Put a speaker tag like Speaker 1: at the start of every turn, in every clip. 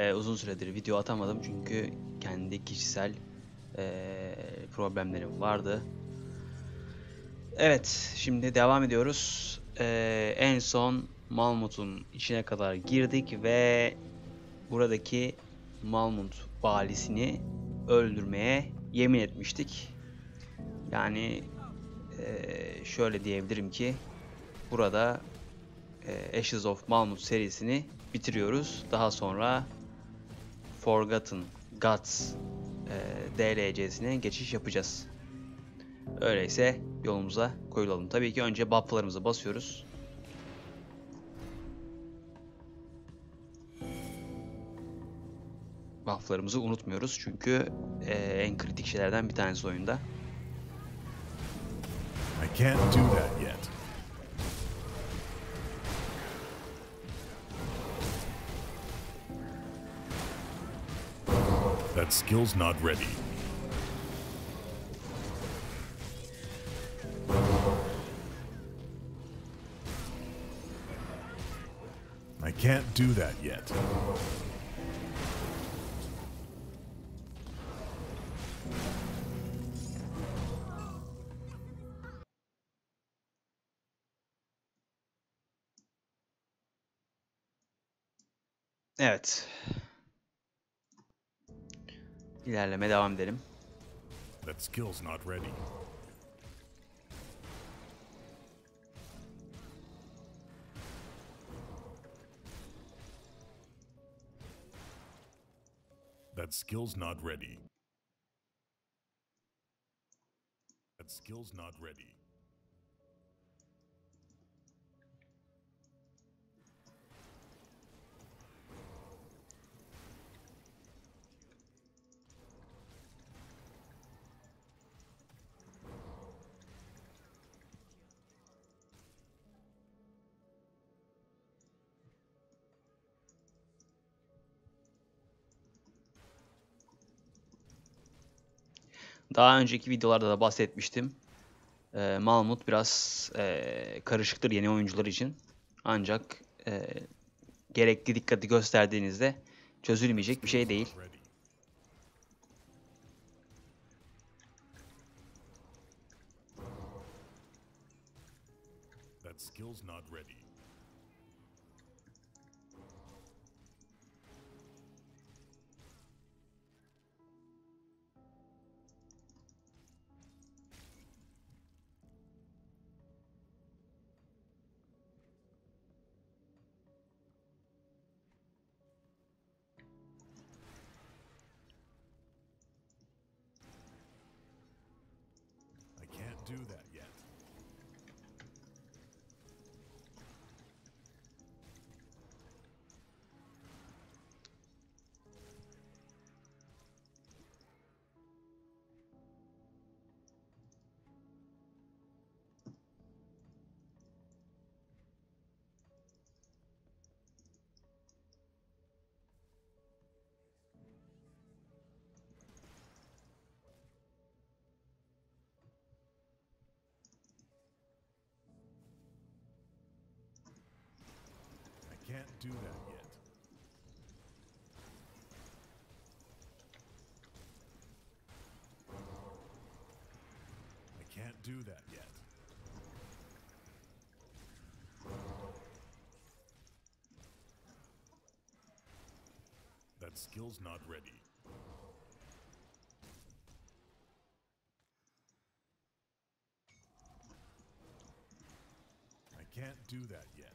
Speaker 1: e, uzun süredir video atamadım çünkü kendi kişisel e, problemlerim vardı. Evet şimdi devam ediyoruz. E, en son Malmut'un içine kadar girdik ve buradaki Malmut valisini öldürmeye yemin etmiştik. Yani e, şöyle diyebilirim ki burada e, Ashes of Malmut serisini bitiriyoruz. Daha sonra Forgotten Gods e, DLC'sine geçiş yapacağız. Öyleyse yolumuza koyulalım. Tabii ki önce bufflarımızı basıyoruz. Bufflarımızı unutmuyoruz çünkü e, en kritik şeylerden bir tanesi oyunda.
Speaker 2: I can't do that yet.
Speaker 3: That skill's not ready.
Speaker 2: I can't do that yet.
Speaker 1: Yeah, it's İlerleme devam edelim. That skill's
Speaker 3: not ready. That skill's not ready. That skill's not ready.
Speaker 1: Daha önceki videolarda da bahsetmiştim. E, ee, Malmut biraz e, karışıktır yeni oyuncular için. Ancak e, gerekli dikkati gösterdiğinizde çözülmeyecek bir şey değil.
Speaker 2: can't do that yet. I can't do that yet.
Speaker 3: That skill's not ready.
Speaker 2: I can't do that yet.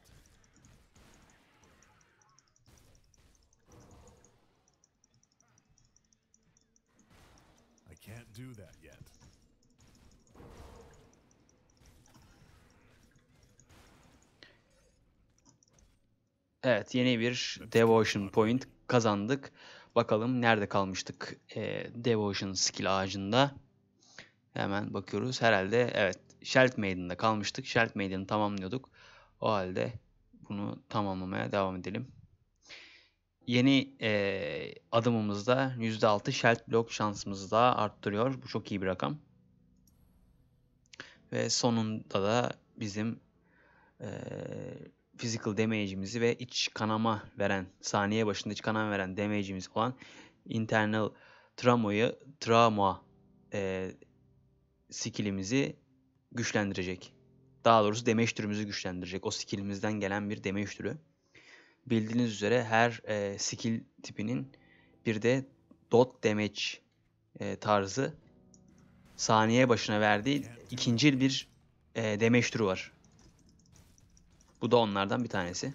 Speaker 1: Evet yeni bir Devotion Point kazandık. Bakalım nerede kalmıştık e, Devotion skill ağacında. Hemen bakıyoruz. Herhalde evet Shelt Maiden'da kalmıştık. Shelt Maiden'ı tamamlıyorduk. O halde bunu tamamlamaya devam edelim. Yeni e, adımımızda %6 Shelt Block şansımızı daha arttırıyor. Bu çok iyi bir rakam. Ve sonunda da bizim e, physical damage'imizi ve iç kanama veren, saniye başında iç kanama veren damage'imiz olan internal travmayı, travma e, skill'imizi güçlendirecek. Daha doğrusu damage türümüzü güçlendirecek. O skill'imizden gelen bir damage türü. Bildiğiniz üzere her e, skill tipinin bir de dot damage e, tarzı saniye başına verdiği ikinci bir e, damage türü var. Bu da onlardan bir tanesi.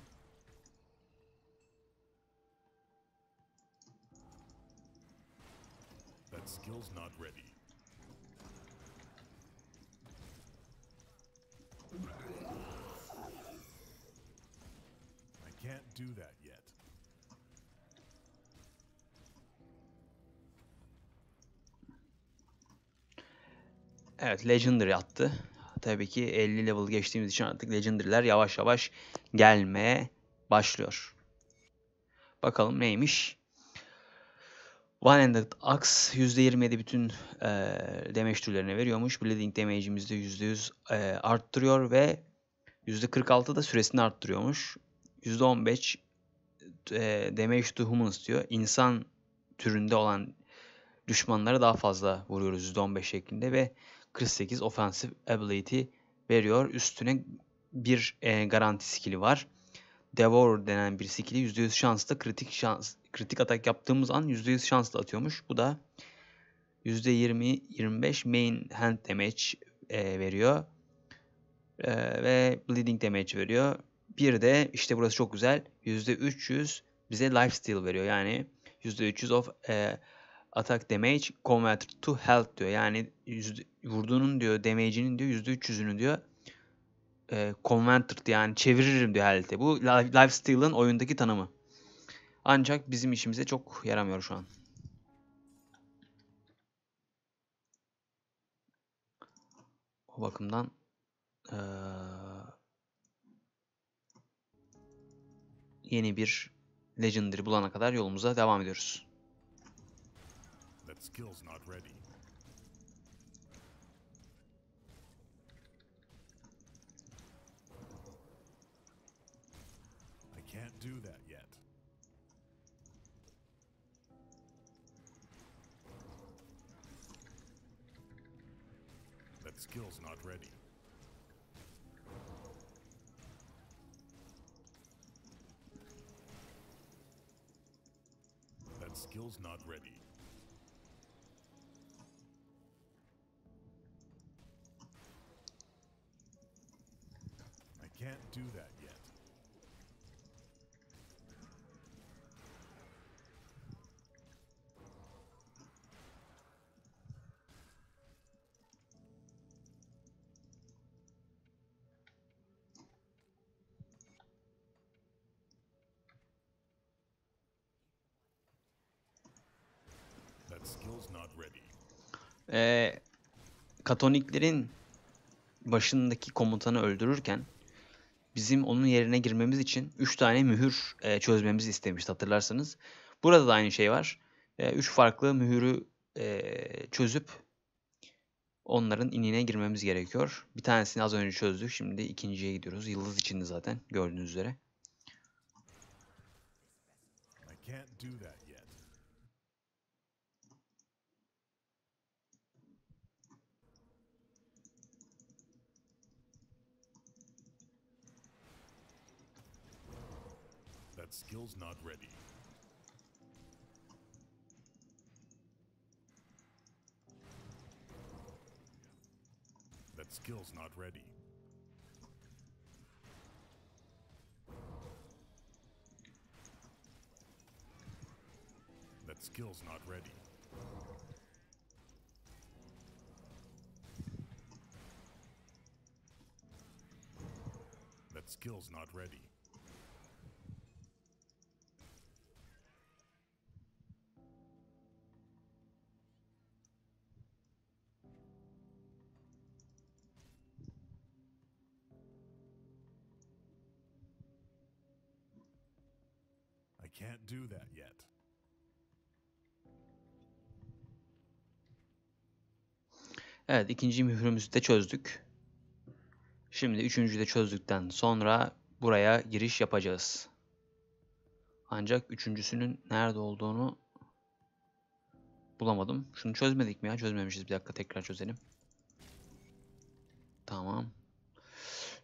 Speaker 1: Evet, Legendary attı tabii ki 50 level geçtiğimiz için artık legendary'ler yavaş yavaş gelmeye başlıyor. Bakalım neymiş? One Handed Axe %27 bütün e, damage türlerine veriyormuş. Bleeding damage'imizi de %100 e, arttırıyor ve %46 da süresini arttırıyormuş. %15 e, damage to humans diyor. İnsan türünde olan düşmanlara daha fazla vuruyoruz %15 şeklinde ve 48 offensive ability veriyor. Üstüne bir e, garanti skill'i var. Devour denen bir skill'i %100 şansla kritik şans kritik atak yaptığımız an %100 şansla atıyormuş. Bu da %20-25 main hand damage e, veriyor. E, ve bleeding damage veriyor. Bir de işte burası çok güzel. %300 bize lifesteal veriyor. Yani %300 of e, attack damage converted to health diyor. Yani yüzde, vurduğunun diyor damage'inin diyor %300'ünü diyor e, converted yani çeviririm diyor health'e. Bu lifestyle'ın oyundaki tanımı. Ancak bizim işimize çok yaramıyor şu an. O bakımdan ee, yeni bir Legendary bulana kadar yolumuza devam
Speaker 3: ediyoruz. Skill's not ready.
Speaker 2: I can't do that yet.
Speaker 3: That skill's not ready. That skill's not ready.
Speaker 2: can't do that yet.
Speaker 1: Ee, Katoliklerin başındaki komutanı öldürürken bizim onun yerine girmemiz için 3 tane mühür e, çözmemizi istemişti hatırlarsanız. Burada da aynı şey var. 3 e, farklı mühürü e, çözüp onların inine girmemiz gerekiyor. Bir tanesini az önce çözdük. Şimdi ikinciye gidiyoruz. Yıldız içinde zaten gördüğünüz üzere.
Speaker 2: I can't do that.
Speaker 3: That skill's not ready. That skill's not ready. That skill's not ready. That skill's not ready.
Speaker 2: can't do that yet.
Speaker 1: Evet ikinci mührümüzü de çözdük. Şimdi üçüncü de çözdükten sonra buraya giriş yapacağız. Ancak üçüncüsünün nerede olduğunu bulamadım. Şunu çözmedik mi ya? Çözmemişiz. Bir dakika tekrar çözelim. Tamam.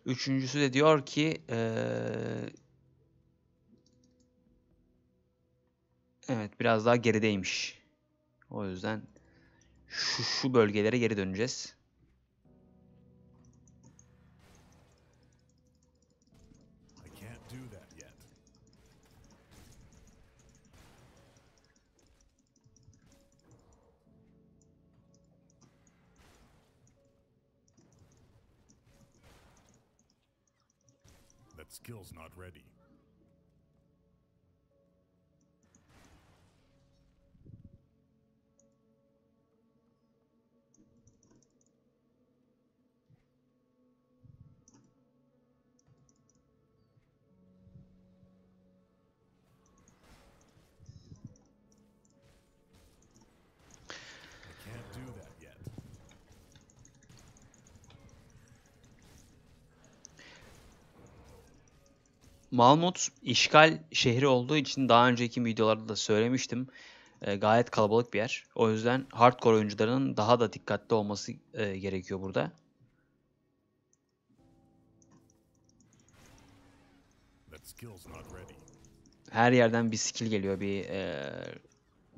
Speaker 1: Üçüncüsü de diyor ki ee, Evet biraz daha gerideymiş. O yüzden şu, şu bölgelere geri döneceğiz.
Speaker 3: skill's not ready.
Speaker 1: Malmut işgal şehri olduğu için daha önceki videolarda da söylemiştim. E, gayet kalabalık bir yer. O yüzden hardcore oyuncuların daha da dikkatli olması e, gerekiyor burada. Her yerden bir skill geliyor, bir e,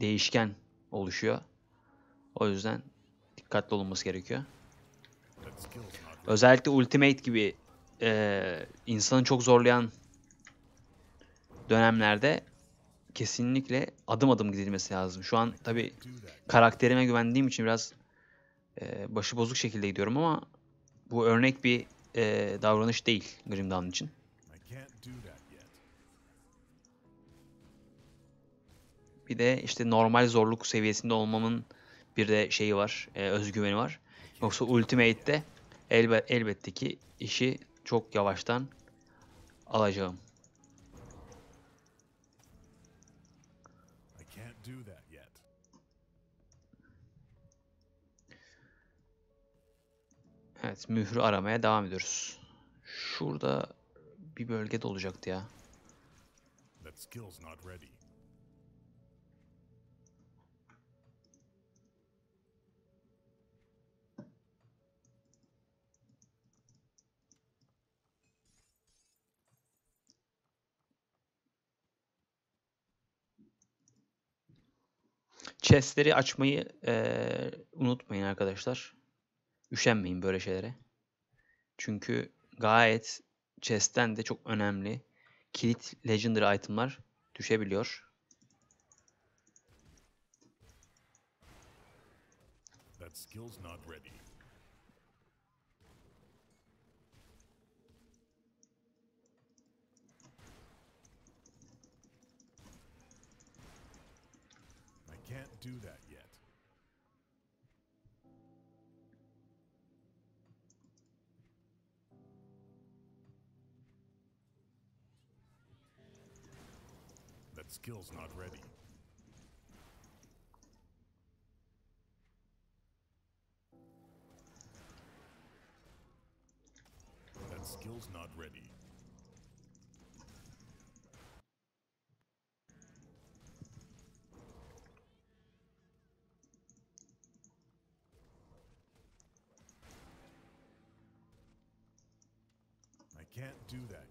Speaker 1: değişken oluşuyor. O yüzden dikkatli olunması gerekiyor. Özellikle Ultimate gibi e, insanı çok zorlayan dönemlerde kesinlikle adım adım gidilmesi lazım. Şu an tabi karakterime güvendiğim için biraz e, başı bozuk şekilde gidiyorum ama bu örnek bir e, davranış değil Grim için. Bir de işte normal zorluk seviyesinde olmamın bir de şeyi var, e, özgüveni var. Yoksa Ultimate'de elbet, elbette ki işi çok yavaştan alacağım. Evet mührü aramaya devam ediyoruz. Şurada bir bölge dolacaktı ya. Chest'leri açmayı e, unutmayın arkadaşlar. Üşenmeyin böyle şeylere. Çünkü gayet chest'ten de çok önemli kilit legendary itemlar düşebiliyor.
Speaker 3: That skill's not ready.
Speaker 2: I can't do that.
Speaker 3: Skill's not ready. That skill's not ready.
Speaker 2: I can't do that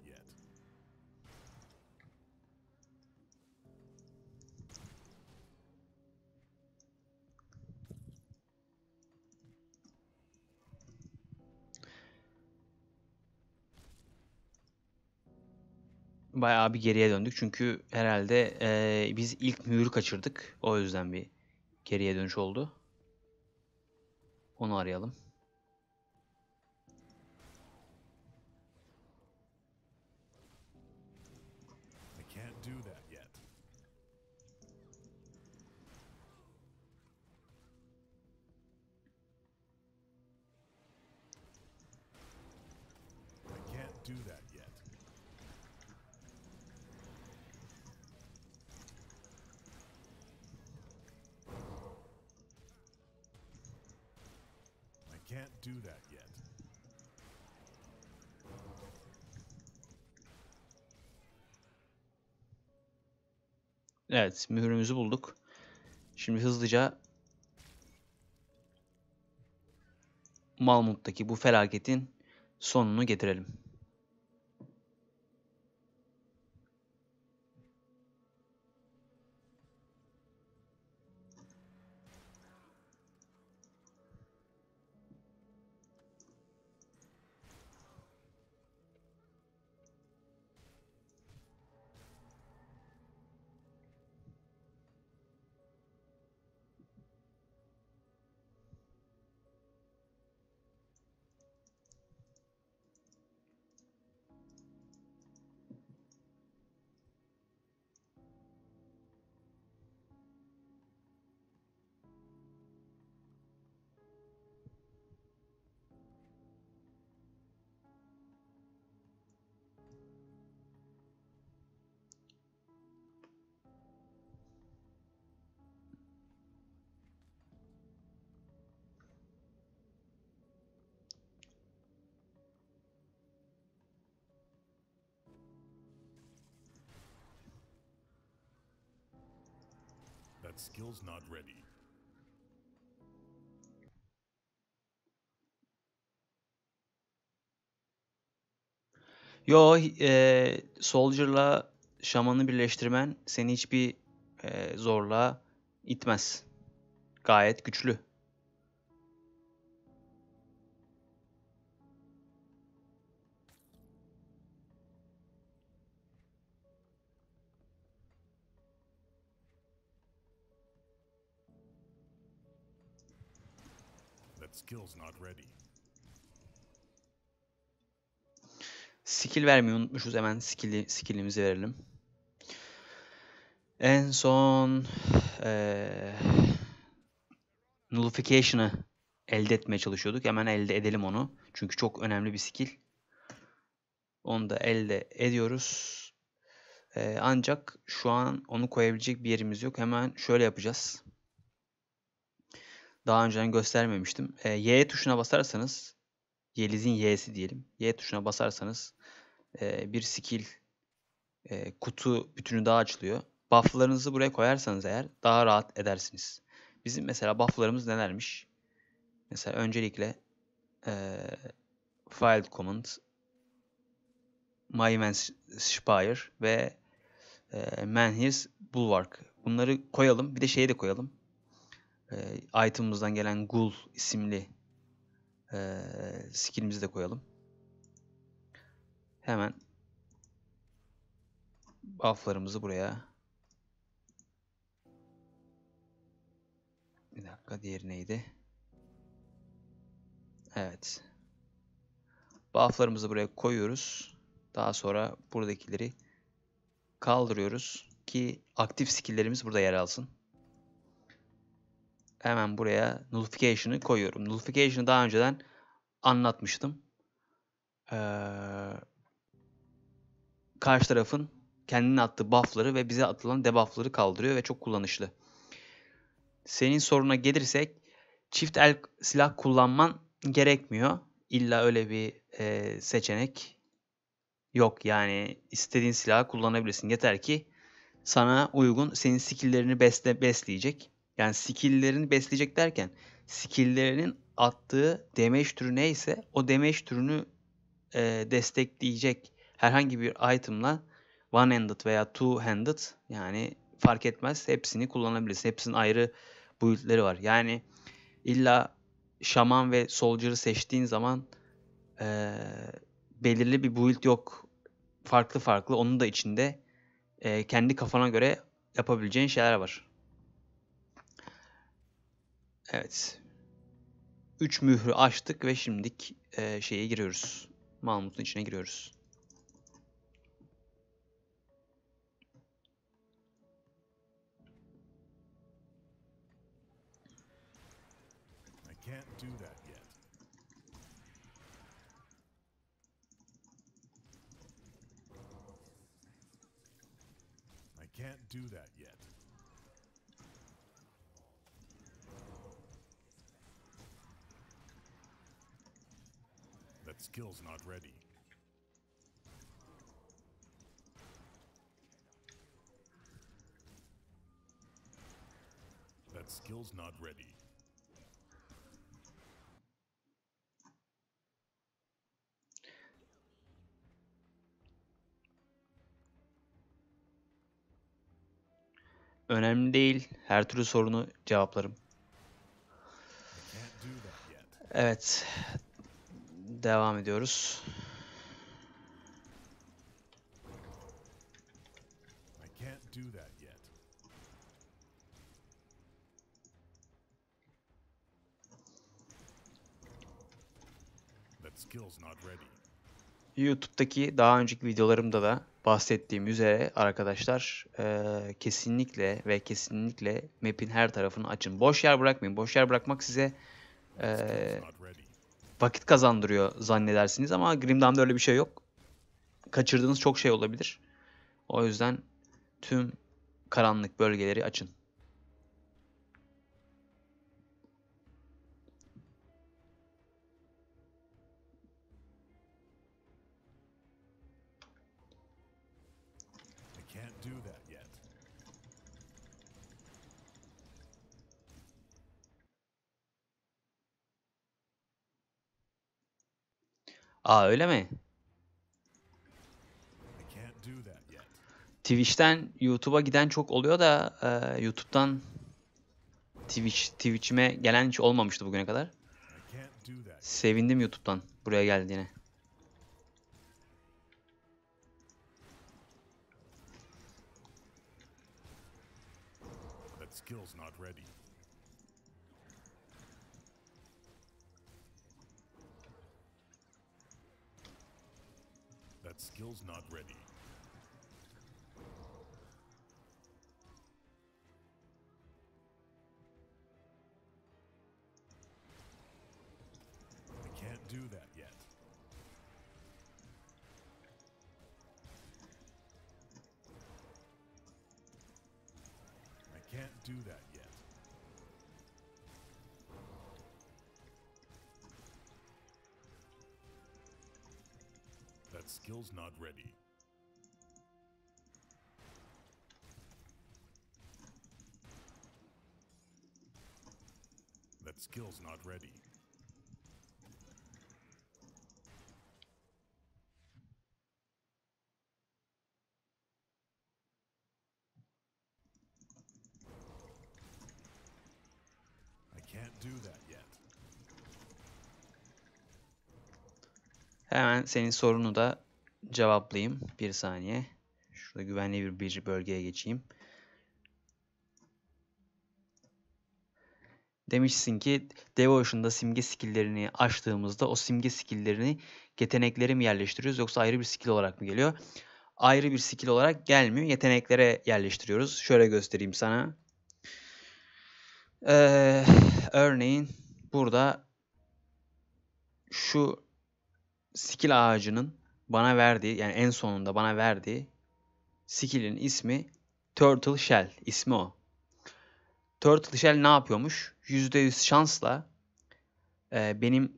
Speaker 1: bayağı bir geriye döndük. Çünkü herhalde e, biz ilk mühürü kaçırdık. O yüzden bir geriye dönüş oldu. Onu arayalım. Evet mührümüzü bulduk. Şimdi hızlıca Malmut'taki bu felaketin sonunu getirelim.
Speaker 3: Signal's not ready.
Speaker 1: Yo, e, Soldier'la şamanı birleştirmen seni hiçbir e, zorluğa itmez. Gayet güçlü.
Speaker 3: Skill's not ready.
Speaker 1: Skill vermeyi unutmuşuz. Hemen skill'i, skill'imizi verelim. En son ee, Nullification'ı elde etmeye çalışıyorduk. Hemen elde edelim onu. Çünkü çok önemli bir skill. Onu da elde ediyoruz. Ee, ancak şu an onu koyabilecek bir yerimiz yok. Hemen şöyle yapacağız daha önceden göstermemiştim. E, y tuşuna basarsanız Yeliz'in Y'si diyelim. Y tuşuna basarsanız e, bir skill e, kutu bütünü daha açılıyor. Bufflarınızı buraya koyarsanız eğer daha rahat edersiniz. Bizim mesela bufflarımız nelermiş? Mesela öncelikle e, file command my Man spire ve e, man his bulwark. Bunları koyalım. Bir de şeyi de koyalım e, item'ımızdan gelen Ghoul isimli e, ee, skill'imizi de koyalım. Hemen buff'larımızı buraya bir dakika diğeri neydi? Evet. Buff'larımızı buraya koyuyoruz. Daha sonra buradakileri kaldırıyoruz ki aktif skill'lerimiz burada yer alsın hemen buraya notification'ı koyuyorum. Notification'ı daha önceden anlatmıştım. Ee, karşı tarafın kendine attığı buff'ları ve bize atılan debuff'ları kaldırıyor ve çok kullanışlı. Senin soruna gelirsek çift el silah kullanman gerekmiyor. İlla öyle bir e, seçenek yok. Yani istediğin silahı kullanabilirsin. Yeter ki sana uygun senin skill'lerini besle, besleyecek yani skill'lerini besleyecek derken skill'lerinin attığı demeç türü neyse o demeç türünü e, destekleyecek herhangi bir itemla one-handed veya two-handed yani fark etmez hepsini kullanabilirsin. Hepsinin ayrı build'leri var. Yani illa şaman ve soldier'ı seçtiğin zaman e, belirli bir build yok. Farklı farklı onun da içinde e, kendi kafana göre yapabileceğin şeyler var. Evet. üç mührü açtık ve şimdilik e, şeye giriyoruz. Mahmut'un içine giriyoruz.
Speaker 2: can't do that yet.
Speaker 3: That skill's not ready. That skill's not ready.
Speaker 1: Önemli değil. Her türlü sorunu cevaplarım. Evet devam ediyoruz. YouTube'daki daha önceki videolarımda da bahsettiğim üzere arkadaşlar e, kesinlikle ve kesinlikle map'in her tarafını açın. Boş yer bırakmayın. Boş yer bırakmak size e, vakit kazandırıyor zannedersiniz ama Grimdam'da öyle bir şey yok. Kaçırdığınız çok şey olabilir. O yüzden tüm karanlık bölgeleri açın. Aa öyle mi? Twitch'ten YouTube'a giden çok oluyor da e, YouTube'dan Twitch Twitch'ime gelen hiç olmamıştı bugüne kadar. Sevindim YouTube'dan buraya geldiğine.
Speaker 3: skill's not ready.
Speaker 2: I can't do that.
Speaker 3: That skill's not ready. That skill's not ready.
Speaker 1: senin sorunu da cevaplayayım. Bir saniye. Şurada güvenli bir bölgeye geçeyim. Demişsin ki DevOcean'da simge skill'lerini açtığımızda o simge skill'lerini yeteneklere mi yerleştiriyoruz yoksa ayrı bir skill olarak mı geliyor? Ayrı bir skill olarak gelmiyor. Yeteneklere yerleştiriyoruz. Şöyle göstereyim sana. Ee, örneğin burada şu skill ağacının bana verdiği yani en sonunda bana verdiği skill'in ismi Turtle Shell. ismi o. Turtle Shell ne yapıyormuş? %100 şansla e, benim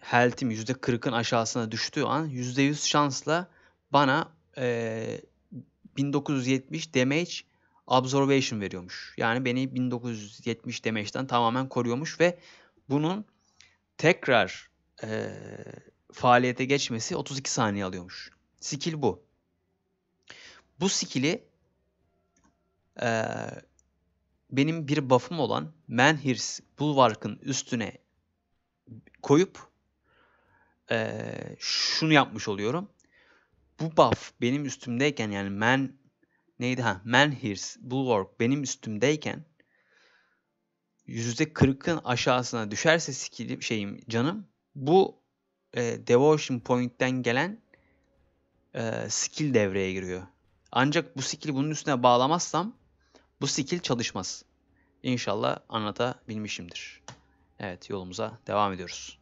Speaker 1: health'im %40'ın aşağısına düştüğü an %100 şansla bana e, 1970 damage absorption veriyormuş. Yani beni 1970 damage'den tamamen koruyormuş ve bunun tekrar e, faaliyete geçmesi 32 saniye alıyormuş. Skill bu. Bu skill'i e, benim bir buff'ım olan Manhirs Bulwark'ın üstüne koyup e, şunu yapmış oluyorum. Bu buff benim üstümdeyken yani Man neydi ha Manhirs Bulwark benim üstümdeyken %40'ın aşağısına düşerse skillim şeyim canım bu e, Devotion Point'ten gelen e, skill devreye giriyor. Ancak bu skill'i bunun üstüne bağlamazsam bu skill çalışmaz. İnşallah anlatabilmişimdir. Evet yolumuza devam ediyoruz.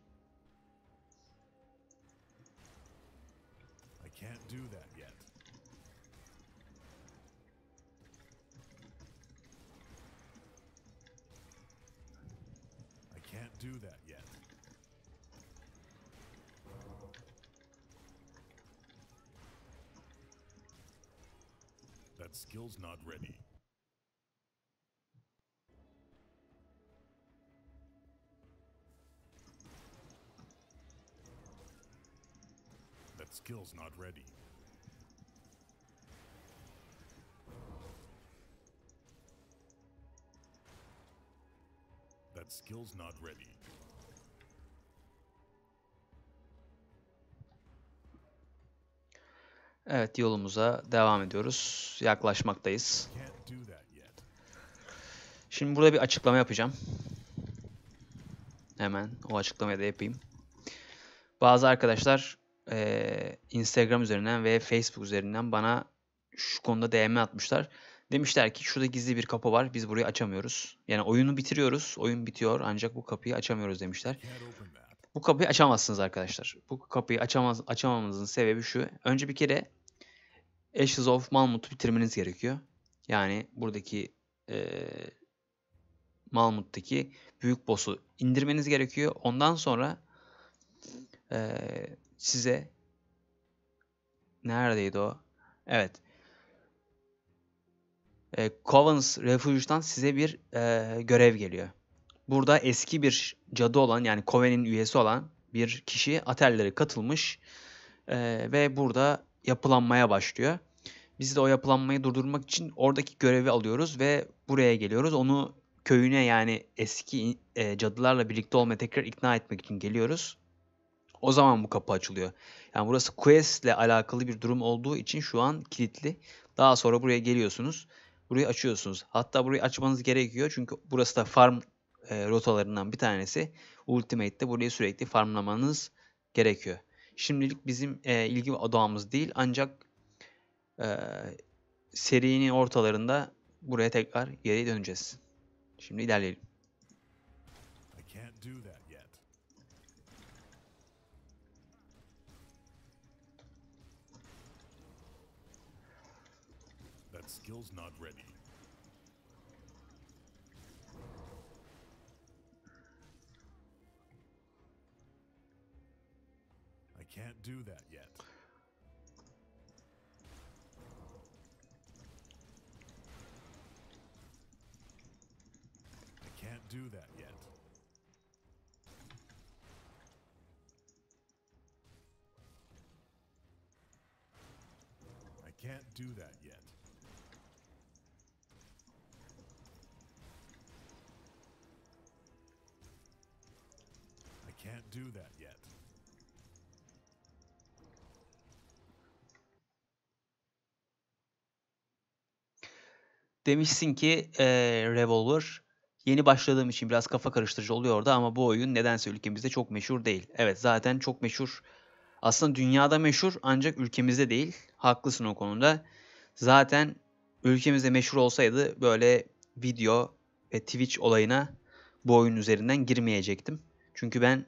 Speaker 3: That skill's not ready. That skill's not ready. That skill's not ready.
Speaker 1: Evet yolumuza devam ediyoruz. Yaklaşmaktayız. Şimdi burada bir açıklama yapacağım. Hemen o açıklamayı da yapayım. Bazı arkadaşlar e, Instagram üzerinden ve Facebook üzerinden bana şu konuda DM atmışlar. Demişler ki şurada gizli bir kapı var biz burayı açamıyoruz. Yani oyunu bitiriyoruz oyun bitiyor ancak bu kapıyı açamıyoruz demişler. Bu kapıyı açamazsınız arkadaşlar. Bu kapıyı açamaz, açamamanızın sebebi şu. Önce bir kere Ashes of Malmuth'u bitirmeniz gerekiyor. Yani buradaki e, Malmuth'taki büyük boss'u indirmeniz gerekiyor. Ondan sonra e, size neredeydi o? Evet. E, Covens Refuge'dan size bir e, görev geliyor. Burada eski bir cadı olan yani Coven'in üyesi olan bir kişi atellere katılmış e, ve burada yapılanmaya başlıyor. Biz de o yapılanmayı durdurmak için oradaki görevi alıyoruz ve buraya geliyoruz. Onu köyüne yani eski e, cadılarla birlikte olmaya tekrar ikna etmek için geliyoruz. O zaman bu kapı açılıyor. Yani burası quest ile alakalı bir durum olduğu için şu an kilitli. Daha sonra buraya geliyorsunuz. Burayı açıyorsunuz. Hatta burayı açmanız gerekiyor. Çünkü burası da farm e, rotalarından bir tanesi. Ultimate'de burayı sürekli farmlamanız gerekiyor şimdilik bizim e, ilgi odağımız değil. Ancak e, serinin ortalarında buraya tekrar geri döneceğiz. Şimdi ilerleyelim.
Speaker 3: skill's not ready.
Speaker 2: can't do that yet. I can't do that yet. I can't do that yet. I can't do that yet.
Speaker 1: Demişsin ki e, Revolver yeni başladığım için biraz kafa karıştırıcı oluyordu ama bu oyun nedense ülkemizde çok meşhur değil. Evet zaten çok meşhur. Aslında dünyada meşhur ancak ülkemizde değil. Haklısın o konuda. Zaten ülkemizde meşhur olsaydı böyle video ve Twitch olayına bu oyun üzerinden girmeyecektim. Çünkü ben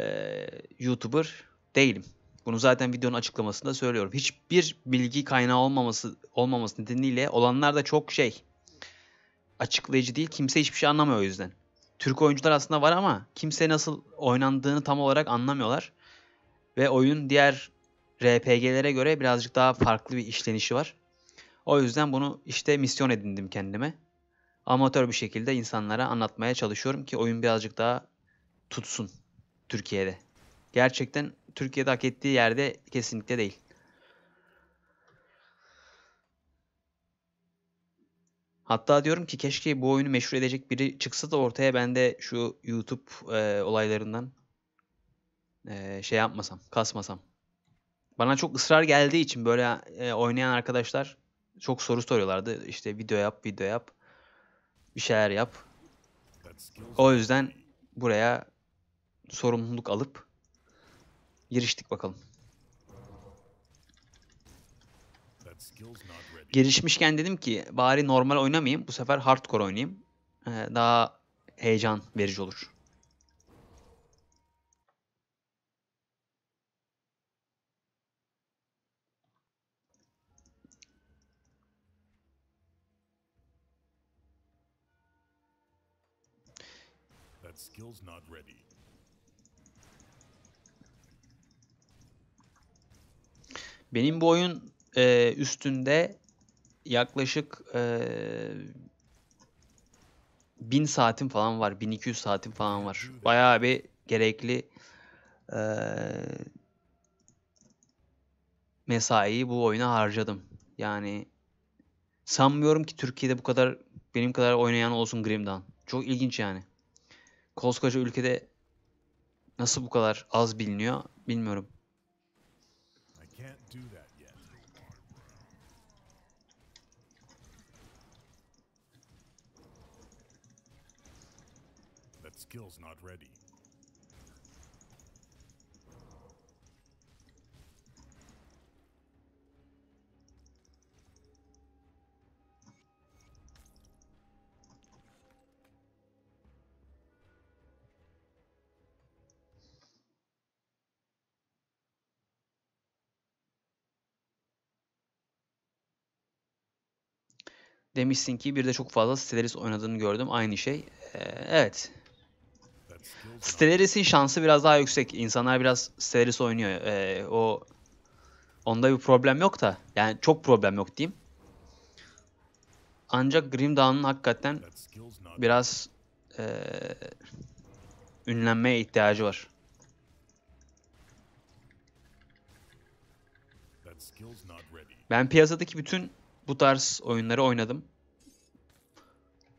Speaker 1: e, YouTuber değilim. Bunu zaten videonun açıklamasında söylüyorum. Hiçbir bilgi kaynağı olmaması olmaması nedeniyle olanlar da çok şey açıklayıcı değil. Kimse hiçbir şey anlamıyor o yüzden. Türk oyuncular aslında var ama kimse nasıl oynandığını tam olarak anlamıyorlar. Ve oyun diğer RPG'lere göre birazcık daha farklı bir işlenişi var. O yüzden bunu işte misyon edindim kendime. Amatör bir şekilde insanlara anlatmaya çalışıyorum ki oyun birazcık daha tutsun Türkiye'de. Gerçekten Türkiye'de hak ettiği yerde kesinlikle değil. Hatta diyorum ki keşke bu oyunu meşhur edecek biri çıksa da ortaya ben de şu YouTube e, olaylarından e, şey yapmasam, kasmasam. Bana çok ısrar geldiği için böyle e, oynayan arkadaşlar çok soru soruyorlardı. İşte video yap, video yap. Bir şeyler yap. O yüzden buraya sorumluluk alıp giriştik bakalım. Gelişmişken dedim ki bari normal oynamayayım. Bu sefer hardcore oynayayım. Ee, daha heyecan verici olur.
Speaker 3: skill's not
Speaker 1: Benim bu oyun e, üstünde yaklaşık e, 1000 saatim falan var. 1200 saatim falan var. Bayağı bir gerekli e, mesaiyi bu oyuna harcadım. Yani sanmıyorum ki Türkiye'de bu kadar benim kadar oynayan olsun Grimdan. Çok ilginç yani. Koskoca ülkede nasıl bu kadar az biliniyor bilmiyorum.
Speaker 2: can't do that yet.
Speaker 3: That skill's not ready.
Speaker 1: Demişsin ki bir de çok fazla Stellaris oynadığını gördüm. Aynı şey. Ee, evet. Stellaris'in şansı biraz daha yüksek. İnsanlar biraz Stellaris oynuyor. Ee, o Onda bir problem yok da. Yani çok problem yok diyeyim. Ancak Grim Dawn'ın hakikaten biraz e, ünlenmeye ihtiyacı var. Ben piyasadaki bütün bu tarz oyunları oynadım.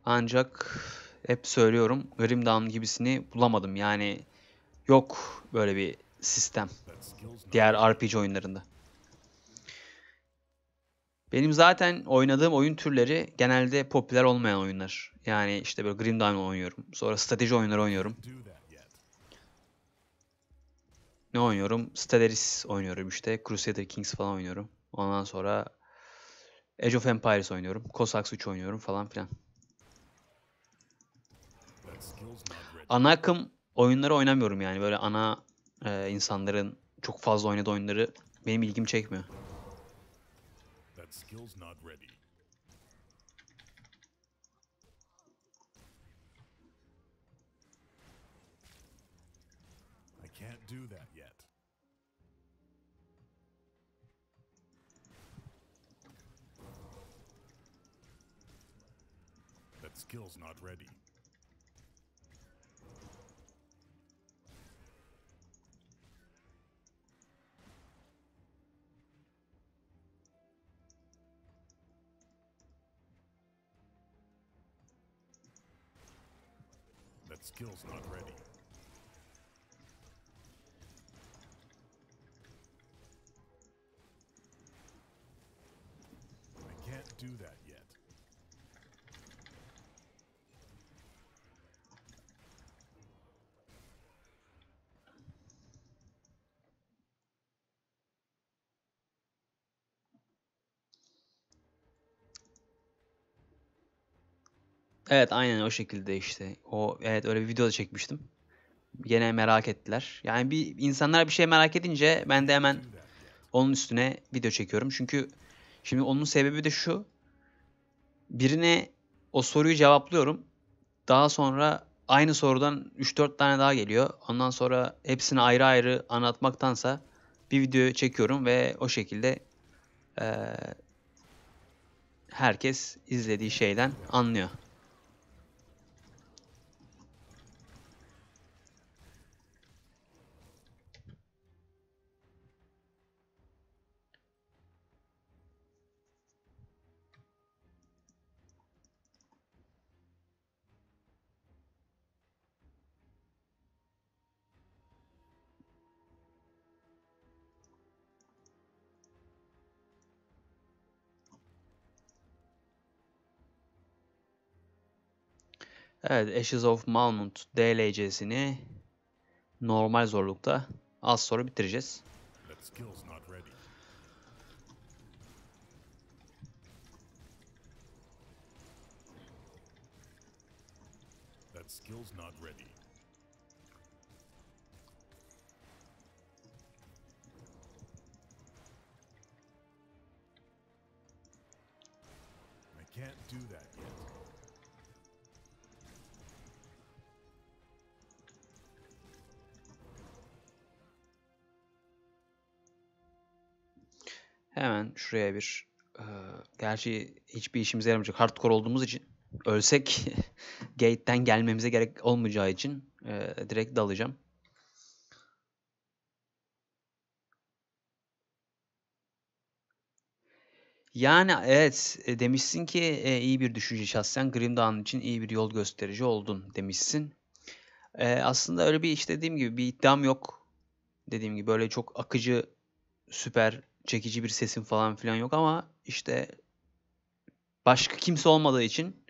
Speaker 1: Ancak hep söylüyorum Grim Dawn gibisini bulamadım. Yani yok böyle bir sistem diğer RPG oyunlarında. Benim zaten oynadığım oyun türleri genelde popüler olmayan oyunlar. Yani işte böyle Grim Dawn oynuyorum. Sonra strateji oyunları oynuyorum. Ne oynuyorum? Stellaris oynuyorum işte. Crusader Kings falan oynuyorum. Ondan sonra Age of Empires oynuyorum. Cossacks 3 oynuyorum falan filan. Ana akım oyunları oynamıyorum yani. Böyle ana e, insanların çok fazla oynadığı oyunları benim ilgim çekmiyor.
Speaker 2: I can't do that.
Speaker 3: skill's not ready. That skill's not ready.
Speaker 2: I can't do that
Speaker 1: Evet aynen o şekilde işte. O evet öyle bir video da çekmiştim. Gene merak ettiler. Yani bir insanlar bir şey merak edince ben de hemen onun üstüne video çekiyorum. Çünkü şimdi onun sebebi de şu. Birine o soruyu cevaplıyorum. Daha sonra aynı sorudan 3-4 tane daha geliyor. Ondan sonra hepsini ayrı ayrı anlatmaktansa bir video çekiyorum ve o şekilde e, herkes izlediği şeyden anlıyor. Evet Ashes of Malmont DLC'sini normal zorlukta az sonra bitireceğiz.
Speaker 2: can't do that.
Speaker 1: Hemen şuraya bir e, gerçi hiçbir işimize yaramayacak. Hardcore olduğumuz için ölsek gate'den gelmemize gerek olmayacağı için e, direkt dalacağım. Yani evet e, demişsin ki e, iyi bir düşünce şahsen Grimdağ'ın için iyi bir yol gösterici oldun demişsin. E, aslında öyle bir işte dediğim gibi bir iddiam yok. Dediğim gibi böyle çok akıcı süper çekici bir sesim falan filan yok ama işte başka kimse olmadığı için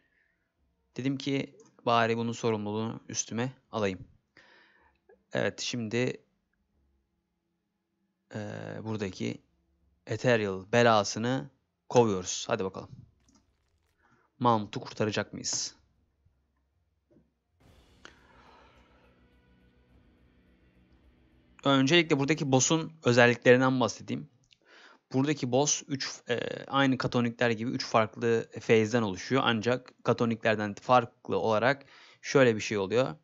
Speaker 1: dedim ki bari bunun sorumluluğunu üstüme alayım. Evet şimdi e, buradaki Ethereal belasını kovuyoruz. Hadi bakalım. Mount'u kurtaracak mıyız? Öncelikle buradaki boss'un özelliklerinden bahsedeyim. Buradaki boss 3 e, aynı katonikler gibi 3 farklı feyizden oluşuyor. Ancak katoniklerden farklı olarak şöyle bir şey oluyor.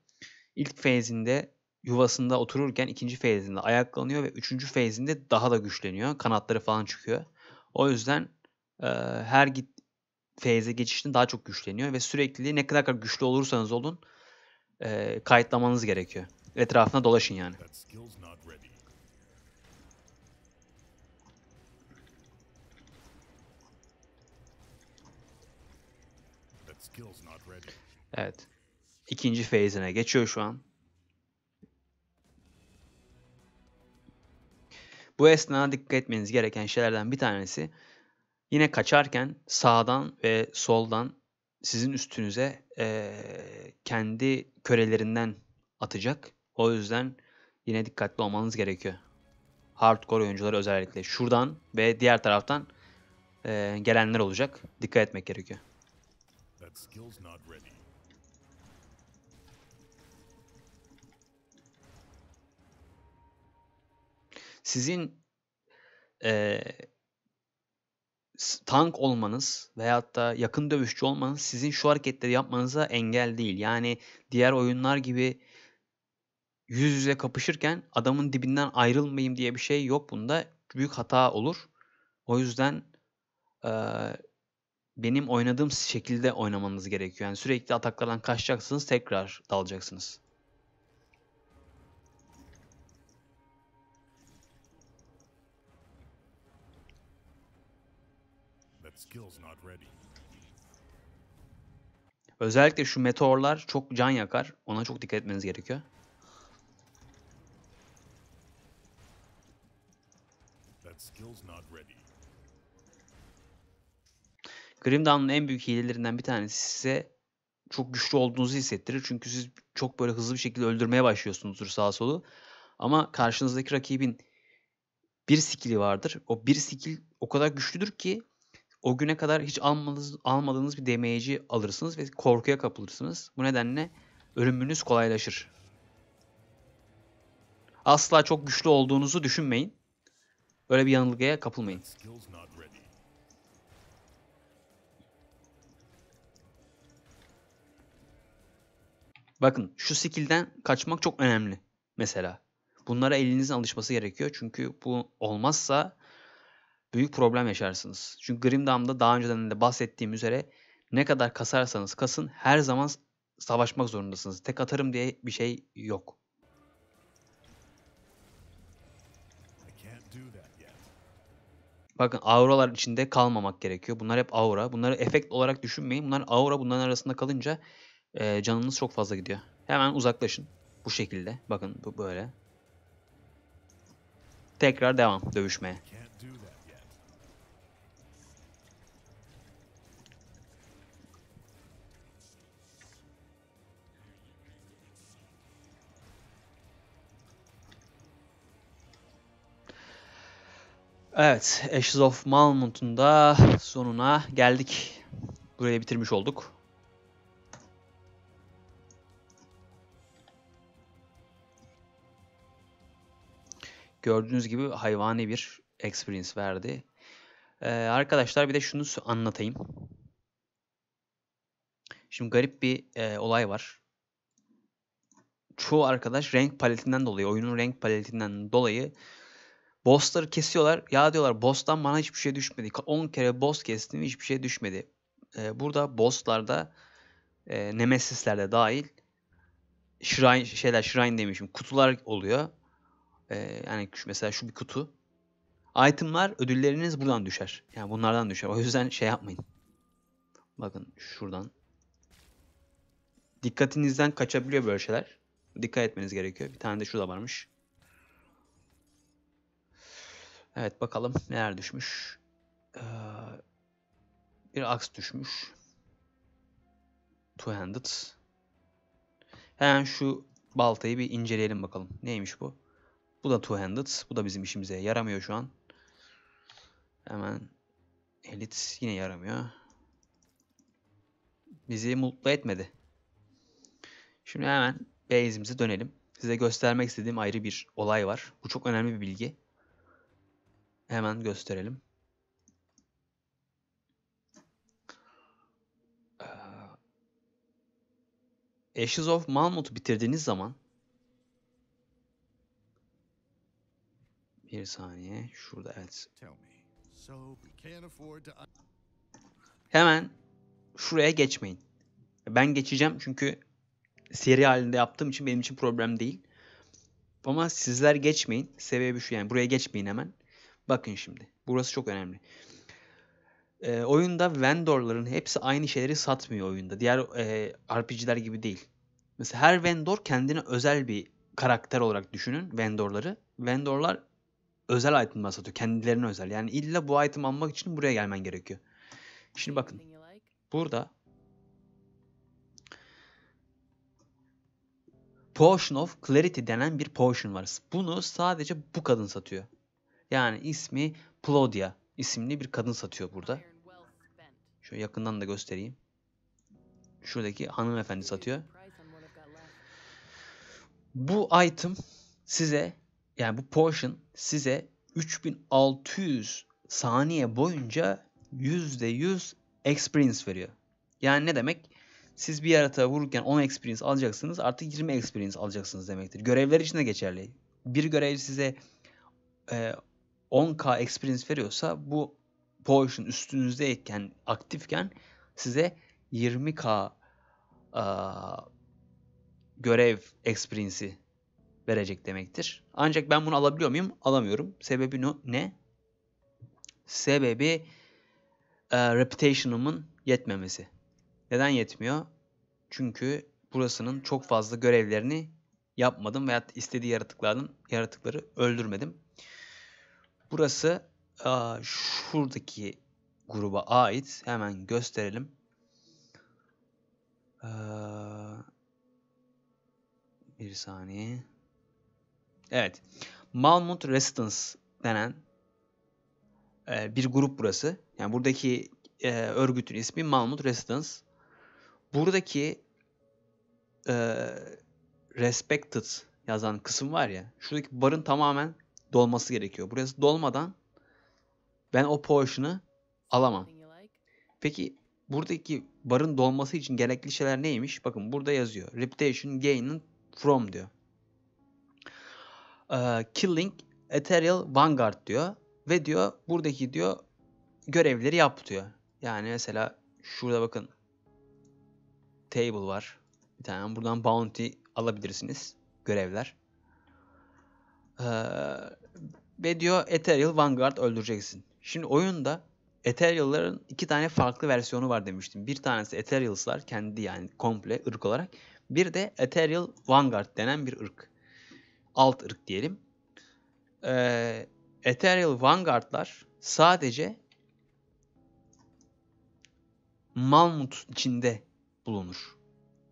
Speaker 1: İlk feyzinde yuvasında otururken ikinci feyzinde ayaklanıyor ve üçüncü feyzinde daha da güçleniyor. Kanatları falan çıkıyor. O yüzden e, her git feyze geçişte daha çok güçleniyor ve sürekli ne kadar kadar güçlü olursanız olun e, kayıtlamanız gerekiyor. Etrafına dolaşın yani. Evet. İkinci feyzine geçiyor şu an. Bu esnada dikkat etmeniz gereken şeylerden bir tanesi yine kaçarken sağdan ve soldan sizin üstünüze e, kendi körelerinden atacak. O yüzden yine dikkatli olmanız gerekiyor. Hardcore oyuncular özellikle şuradan ve diğer taraftan e, gelenler olacak. Dikkat etmek gerekiyor.
Speaker 3: Skills not ready.
Speaker 1: Sizin e, tank olmanız veyahut da yakın dövüşçü olmanız sizin şu hareketleri yapmanıza engel değil. Yani diğer oyunlar gibi yüz yüze kapışırken adamın dibinden ayrılmayayım diye bir şey yok bunda. Büyük hata olur. O yüzden e, benim oynadığım şekilde oynamanız gerekiyor. Yani sürekli ataklardan kaçacaksınız, tekrar dalacaksınız. Özellikle şu meteorlar çok can yakar. Ona çok dikkat etmeniz gerekiyor. Grimdown'un en büyük hilelerinden bir tanesi size çok güçlü olduğunuzu hissettirir. Çünkü siz çok böyle hızlı bir şekilde öldürmeye başlıyorsunuzdur sağ solu. Ama karşınızdaki rakibin bir skill'i vardır. O bir skill o kadar güçlüdür ki o güne kadar hiç almadığınız, almadığınız bir damage'i alırsınız ve korkuya kapılırsınız. Bu nedenle ölümünüz kolaylaşır. Asla çok güçlü olduğunuzu düşünmeyin. Öyle bir yanılgıya kapılmayın. Bakın şu skill'den kaçmak çok önemli mesela. Bunlara elinizin alışması gerekiyor. Çünkü bu olmazsa büyük problem yaşarsınız. Çünkü Grimdam'da daha önceden de bahsettiğim üzere ne kadar kasarsanız kasın her zaman savaşmak zorundasınız. Tek atarım diye bir şey yok. Bakın auralar içinde kalmamak gerekiyor. Bunlar hep aura. Bunları efekt olarak düşünmeyin. Bunlar aura. Bunların arasında kalınca e, canınız çok fazla gidiyor. Hemen uzaklaşın. Bu şekilde. Bakın bu böyle. Tekrar devam dövüşmeye. Evet, Ashes of Malmont'un da sonuna geldik. Burayı bitirmiş olduk. Gördüğünüz gibi hayvani bir experience verdi. Ee, arkadaşlar bir de şunu anlatayım. Şimdi garip bir e, olay var. Çoğu arkadaş renk paletinden dolayı, oyunun renk paletinden dolayı bossları kesiyorlar. Ya diyorlar boss'tan bana hiçbir şey düşmedi. 10 kere boss kestim hiçbir şey düşmedi. Ee, burada boss'larda e, nemesislerde dahil shrine şeyler shrine demişim kutular oluyor. Ee, yani mesela şu bir kutu. Itemlar ödülleriniz buradan düşer. Yani bunlardan düşer. O yüzden şey yapmayın. Bakın şuradan. Dikkatinizden kaçabiliyor böyle şeyler. Dikkat etmeniz gerekiyor. Bir tane de şurada varmış. Evet bakalım neler düşmüş. Ee, bir aks düşmüş. Two-handed. Hemen şu baltayı bir inceleyelim bakalım. Neymiş bu? Bu da two handed. Bu da bizim işimize yaramıyor şu an. Hemen elite yine yaramıyor. Bizi mutlu etmedi. Şimdi hemen base'imize dönelim. Size göstermek istediğim ayrı bir olay var. Bu çok önemli bir bilgi. Hemen gösterelim. Ee, Ashes of Malmuth'u bitirdiğiniz zaman Bir saniye. Şurada evet. Hemen şuraya geçmeyin. Ben geçeceğim çünkü seri halinde yaptığım için benim için problem değil. Ama sizler geçmeyin. Sebebi şu yani buraya geçmeyin hemen. Bakın şimdi. Burası çok önemli. E, oyunda vendorların hepsi aynı şeyleri satmıyor oyunda. Diğer e, RPG'ler gibi değil. Mesela her vendor kendine özel bir karakter olarak düşünün vendorları. Vendorlar özel itemlar satıyor. Kendilerine özel. Yani illa bu item almak için buraya gelmen gerekiyor. Şimdi bakın. Burada Potion of Clarity denen bir potion var. Bunu sadece bu kadın satıyor. Yani ismi Plodia isimli bir kadın satıyor burada. Şöyle yakından da göstereyim. Şuradaki hanımefendi satıyor. Bu item size yani bu portion size 3600 saniye boyunca %100 experience veriyor. Yani ne demek? Siz bir yaratığa vururken 10 experience alacaksınız artık 20 experience alacaksınız demektir. Görevler için de geçerli. Bir görev size e, 10k experience veriyorsa bu portion üstünüzdeyken aktifken size 20k e, görev experience'i verecek demektir. Ancak ben bunu alabiliyor muyum? Alamıyorum. Sebebi ne? Sebebi e, reputation'ımın yetmemesi. Neden yetmiyor? Çünkü burasının çok fazla görevlerini yapmadım veya istediği yaratıklardan yaratıkları öldürmedim. Burası e, şuradaki gruba ait. Hemen gösterelim. Ee, bir saniye. Evet. Malmut Residence denen e, bir grup burası. Yani buradaki e, örgütün ismi Malmut Residence. Buradaki e, Respected yazan kısım var ya. Şuradaki barın tamamen dolması gerekiyor. Burası dolmadan ben o portion'ı alamam. Peki buradaki barın dolması için gerekli şeyler neymiş? Bakın burada yazıyor. Reputation gained from diyor. Ee, killing Ethereal Vanguard diyor. Ve diyor buradaki diyor görevleri yap diyor. Yani mesela şurada bakın table var. Bir tane buradan bounty alabilirsiniz. Görevler. Ee, ve diyor Ethereal Vanguard öldüreceksin. Şimdi oyunda Ethereal'ların iki tane farklı versiyonu var demiştim. Bir tanesi Ethereals'lar kendi yani komple ırk olarak. Bir de Ethereal Vanguard denen bir ırk alt ırk diyelim. Ee, Ethereal Vanguard'lar sadece Malmut içinde bulunur.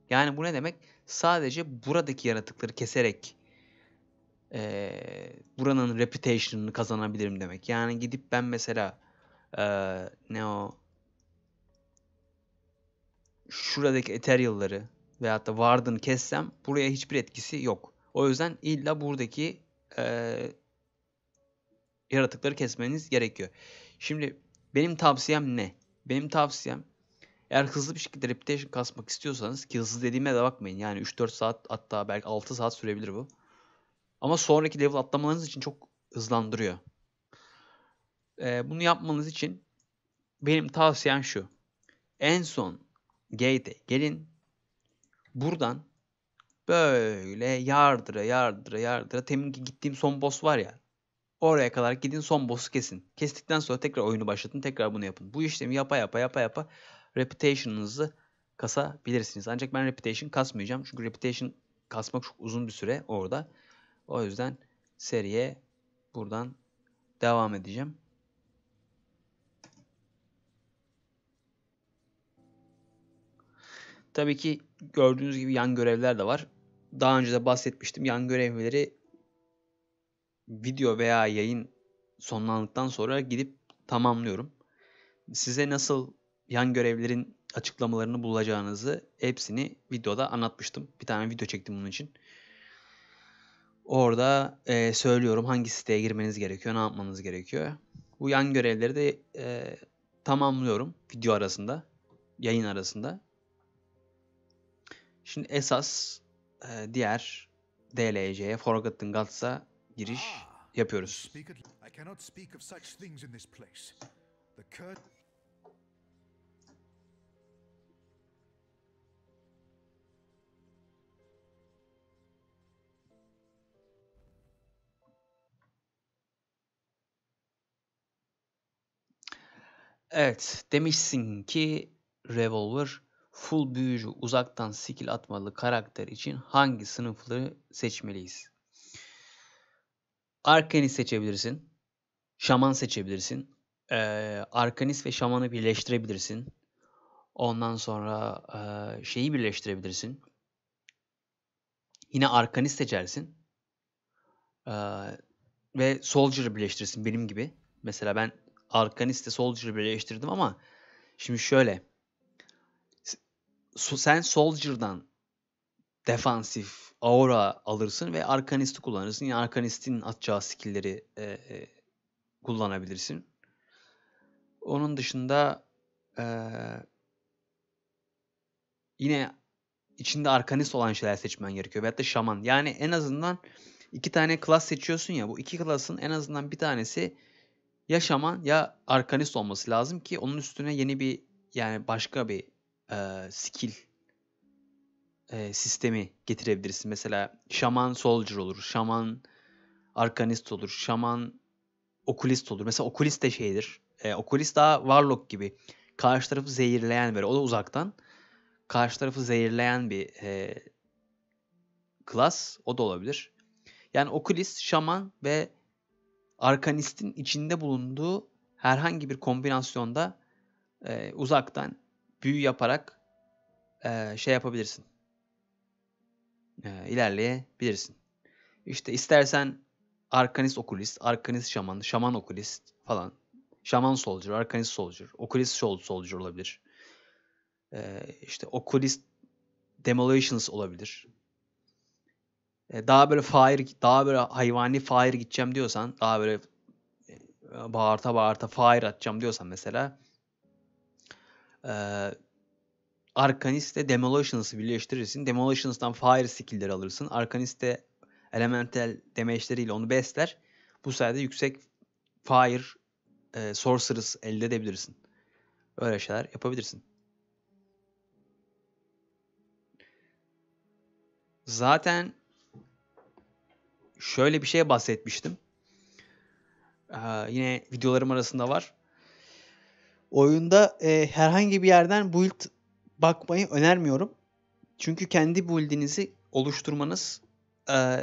Speaker 1: Yani bu ne demek? Sadece buradaki yaratıkları keserek e, buranın reputation'ını kazanabilirim demek. Yani gidip ben mesela e, ne o şuradaki Ethereal'ları veyahut da Ward'ın kessem buraya hiçbir etkisi yok. O yüzden illa buradaki e, yaratıkları kesmeniz gerekiyor. Şimdi benim tavsiyem ne? Benim tavsiyem eğer hızlı bir şekilde reputation kasmak istiyorsanız ki hızlı dediğime de bakmayın. Yani 3-4 saat hatta belki 6 saat sürebilir bu. Ama sonraki level atlamalarınız için çok hızlandırıyor. Ee, bunu yapmanız için benim tavsiyem şu. En son gate'e gelin. Buradan Böyle yardıra yardıra yardıra. Teminki gittiğim son boss var ya. Oraya kadar gidin son boss'u kesin. Kestikten sonra tekrar oyunu başlatın. Tekrar bunu yapın. Bu işlemi yapa yapa yapa yapa reputation'ınızı kasabilirsiniz. Ancak ben reputation kasmayacağım. Çünkü reputation kasmak çok uzun bir süre orada. O yüzden seriye buradan devam edeceğim. Tabii ki gördüğünüz gibi yan görevler de var daha önce de bahsetmiştim. Yan görevlileri video veya yayın sonlandıktan sonra gidip tamamlıyorum. Size nasıl yan görevlerin açıklamalarını bulacağınızı hepsini videoda anlatmıştım. Bir tane video çektim bunun için. Orada e, söylüyorum hangi siteye girmeniz gerekiyor, ne yapmanız gerekiyor. Bu yan görevleri de e, tamamlıyorum video arasında, yayın arasında. Şimdi esas e, diğer DLC'ye Forgotten Gods'a giriş ah, yapıyoruz. Evet, demişsin ki Revolver full büyücü uzaktan skill atmalı karakter için hangi sınıfları seçmeliyiz? Arkanist seçebilirsin. Şaman seçebilirsin. Ee, Arkanist ve şamanı birleştirebilirsin. Ondan sonra e, şeyi birleştirebilirsin. Yine Arkanist seçersin. Ee, ve Soldier'ı birleştirirsin benim gibi. Mesela ben Arkanist'le Soldier'ı birleştirdim ama şimdi şöyle sen Soldier'dan defansif aura alırsın ve Arkanist'i kullanırsın. Yani Arkanist'in atacağı skill'leri e, e, kullanabilirsin. Onun dışında e, yine içinde Arkanist olan şeyler seçmen gerekiyor. Veyahut da Şaman. Yani en azından iki tane klas seçiyorsun ya. Bu iki klasın en azından bir tanesi ya Şaman ya Arkanist olması lazım ki onun üstüne yeni bir yani başka bir e, skill e, sistemi getirebilirsin. Mesela şaman soldier olur, şaman arkanist olur, şaman okulist olur. Mesela okulist de şeydir. E, okulist daha warlock gibi. Karşı tarafı zehirleyen böyle. O da uzaktan. Karşı tarafı zehirleyen bir e, klas. O da olabilir. Yani okulist, şaman ve arkanistin içinde bulunduğu herhangi bir kombinasyonda e, uzaktan büyü yaparak e, şey yapabilirsin. E, ilerleyebilirsin. İşte istersen Arkanist Okulist, Arkanist Şaman, Şaman Okulist falan. Şaman Soldier, Arkanist Soldier, Okulist Soldier olabilir. E, işte Okulist Demolitions olabilir. E, daha böyle fire, daha böyle hayvani fire gideceğim diyorsan, daha böyle bağırta bağırta fire atacağım diyorsan mesela e, Arcanist'le Demolitions'ı birleştirirsin. Demolitions'tan Fire skill'leri alırsın. Arcanist'te Elemental damage'leriyle onu besler. Bu sayede yüksek Fire e, Sorceress elde edebilirsin. Öyle şeyler yapabilirsin. Zaten şöyle bir şey bahsetmiştim. Ee, yine videolarım arasında var. Oyunda e, herhangi bir yerden build bakmayı önermiyorum. Çünkü kendi build'inizi oluşturmanız e,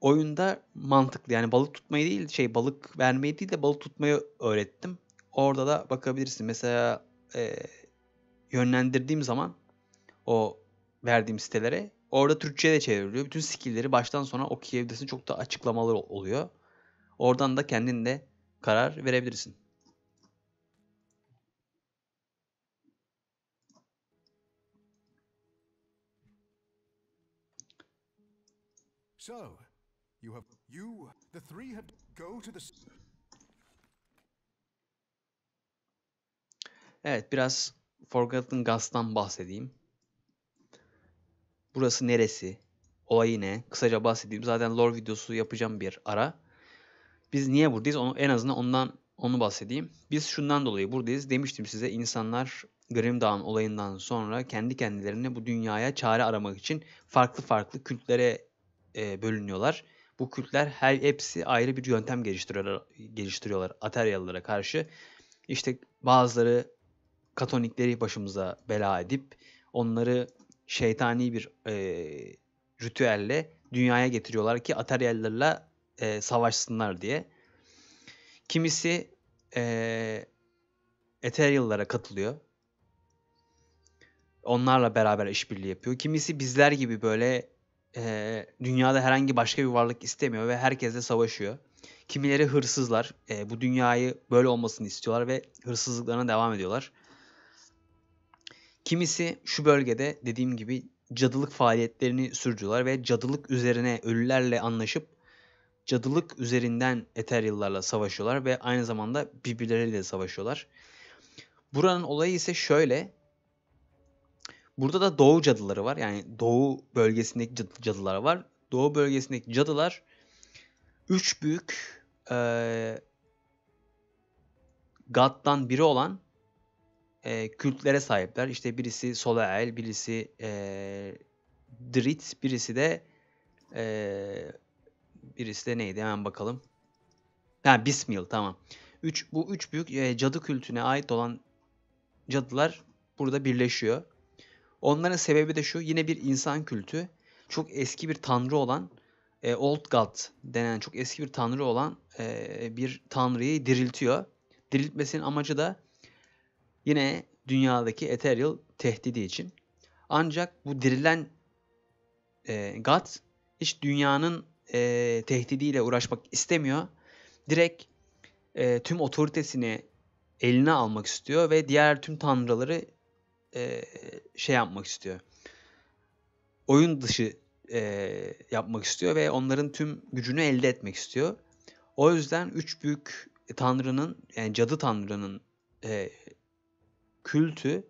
Speaker 1: oyunda mantıklı. Yani balık tutmayı değil şey balık vermeyi değil de balık tutmayı öğrettim. Orada da bakabilirsin. Mesela e, yönlendirdiğim zaman o verdiğim sitelere orada Türkçe'ye de çevriliyor. Bütün skill'leri baştan sona okuyabilirsin. Çok da açıklamalar oluyor. Oradan da kendin de karar verebilirsin.
Speaker 2: So, you have... You, the three have... Go to the...
Speaker 1: Evet biraz Forgotten Gas'tan bahsedeyim. Burası neresi? Olayı ne? Kısaca bahsedeyim. Zaten lore videosu yapacağım bir ara. Biz niye buradayız? Onu, en azından ondan onu bahsedeyim. Biz şundan dolayı buradayız. Demiştim size insanlar Grim Dawn olayından sonra kendi kendilerine bu dünyaya çare aramak için farklı farklı kültlere e, bölünüyorlar. Bu kültler her hepsi ayrı bir yöntem geliştiriyorlar, geliştiriyorlar Ateryalılara karşı. İşte bazıları katonikleri başımıza bela edip onları şeytani bir e, ritüelle dünyaya getiriyorlar ki Ateryalılarla e, savaşsınlar diye. Kimisi e, Ethereal'lara katılıyor. Onlarla beraber işbirliği yapıyor. Kimisi bizler gibi böyle e, dünyada herhangi başka bir varlık istemiyor ve herkesle savaşıyor. Kimileri hırsızlar. E, bu dünyayı böyle olmasını istiyorlar ve hırsızlıklarına devam ediyorlar. Kimisi şu bölgede dediğim gibi cadılık faaliyetlerini sürdürüyorlar ve cadılık üzerine ölülerle anlaşıp cadılık üzerinden Eteryıllarla savaşıyorlar ve aynı zamanda birbirleriyle savaşıyorlar. Buranın olayı ise şöyle. Burada da doğu cadıları var. Yani doğu bölgesindeki cad- cadılar var. Doğu bölgesindeki cadılar üç büyük e, God'dan biri olan e, kültlere sahipler. İşte birisi Solael, birisi e, Drit, birisi de e, birisi de neydi hemen bakalım. Ha Bismil tamam. Üç, bu üç büyük e, cadı kültüne ait olan cadılar burada birleşiyor. Onların sebebi de şu yine bir insan kültü. Çok eski bir tanrı olan e, Old God denen çok eski bir tanrı olan e, bir tanrıyı diriltiyor. Diriltmesinin amacı da yine dünyadaki ethereal tehdidi için. Ancak bu dirilen e, God hiç dünyanın e, tehdidiyle uğraşmak istemiyor. Direkt e, tüm otoritesini eline almak istiyor ve diğer tüm tanrıları e, şey yapmak istiyor. Oyun dışı e, yapmak istiyor ve onların tüm gücünü elde etmek istiyor. O yüzden üç büyük tanrının yani cadı tanrının e, kültü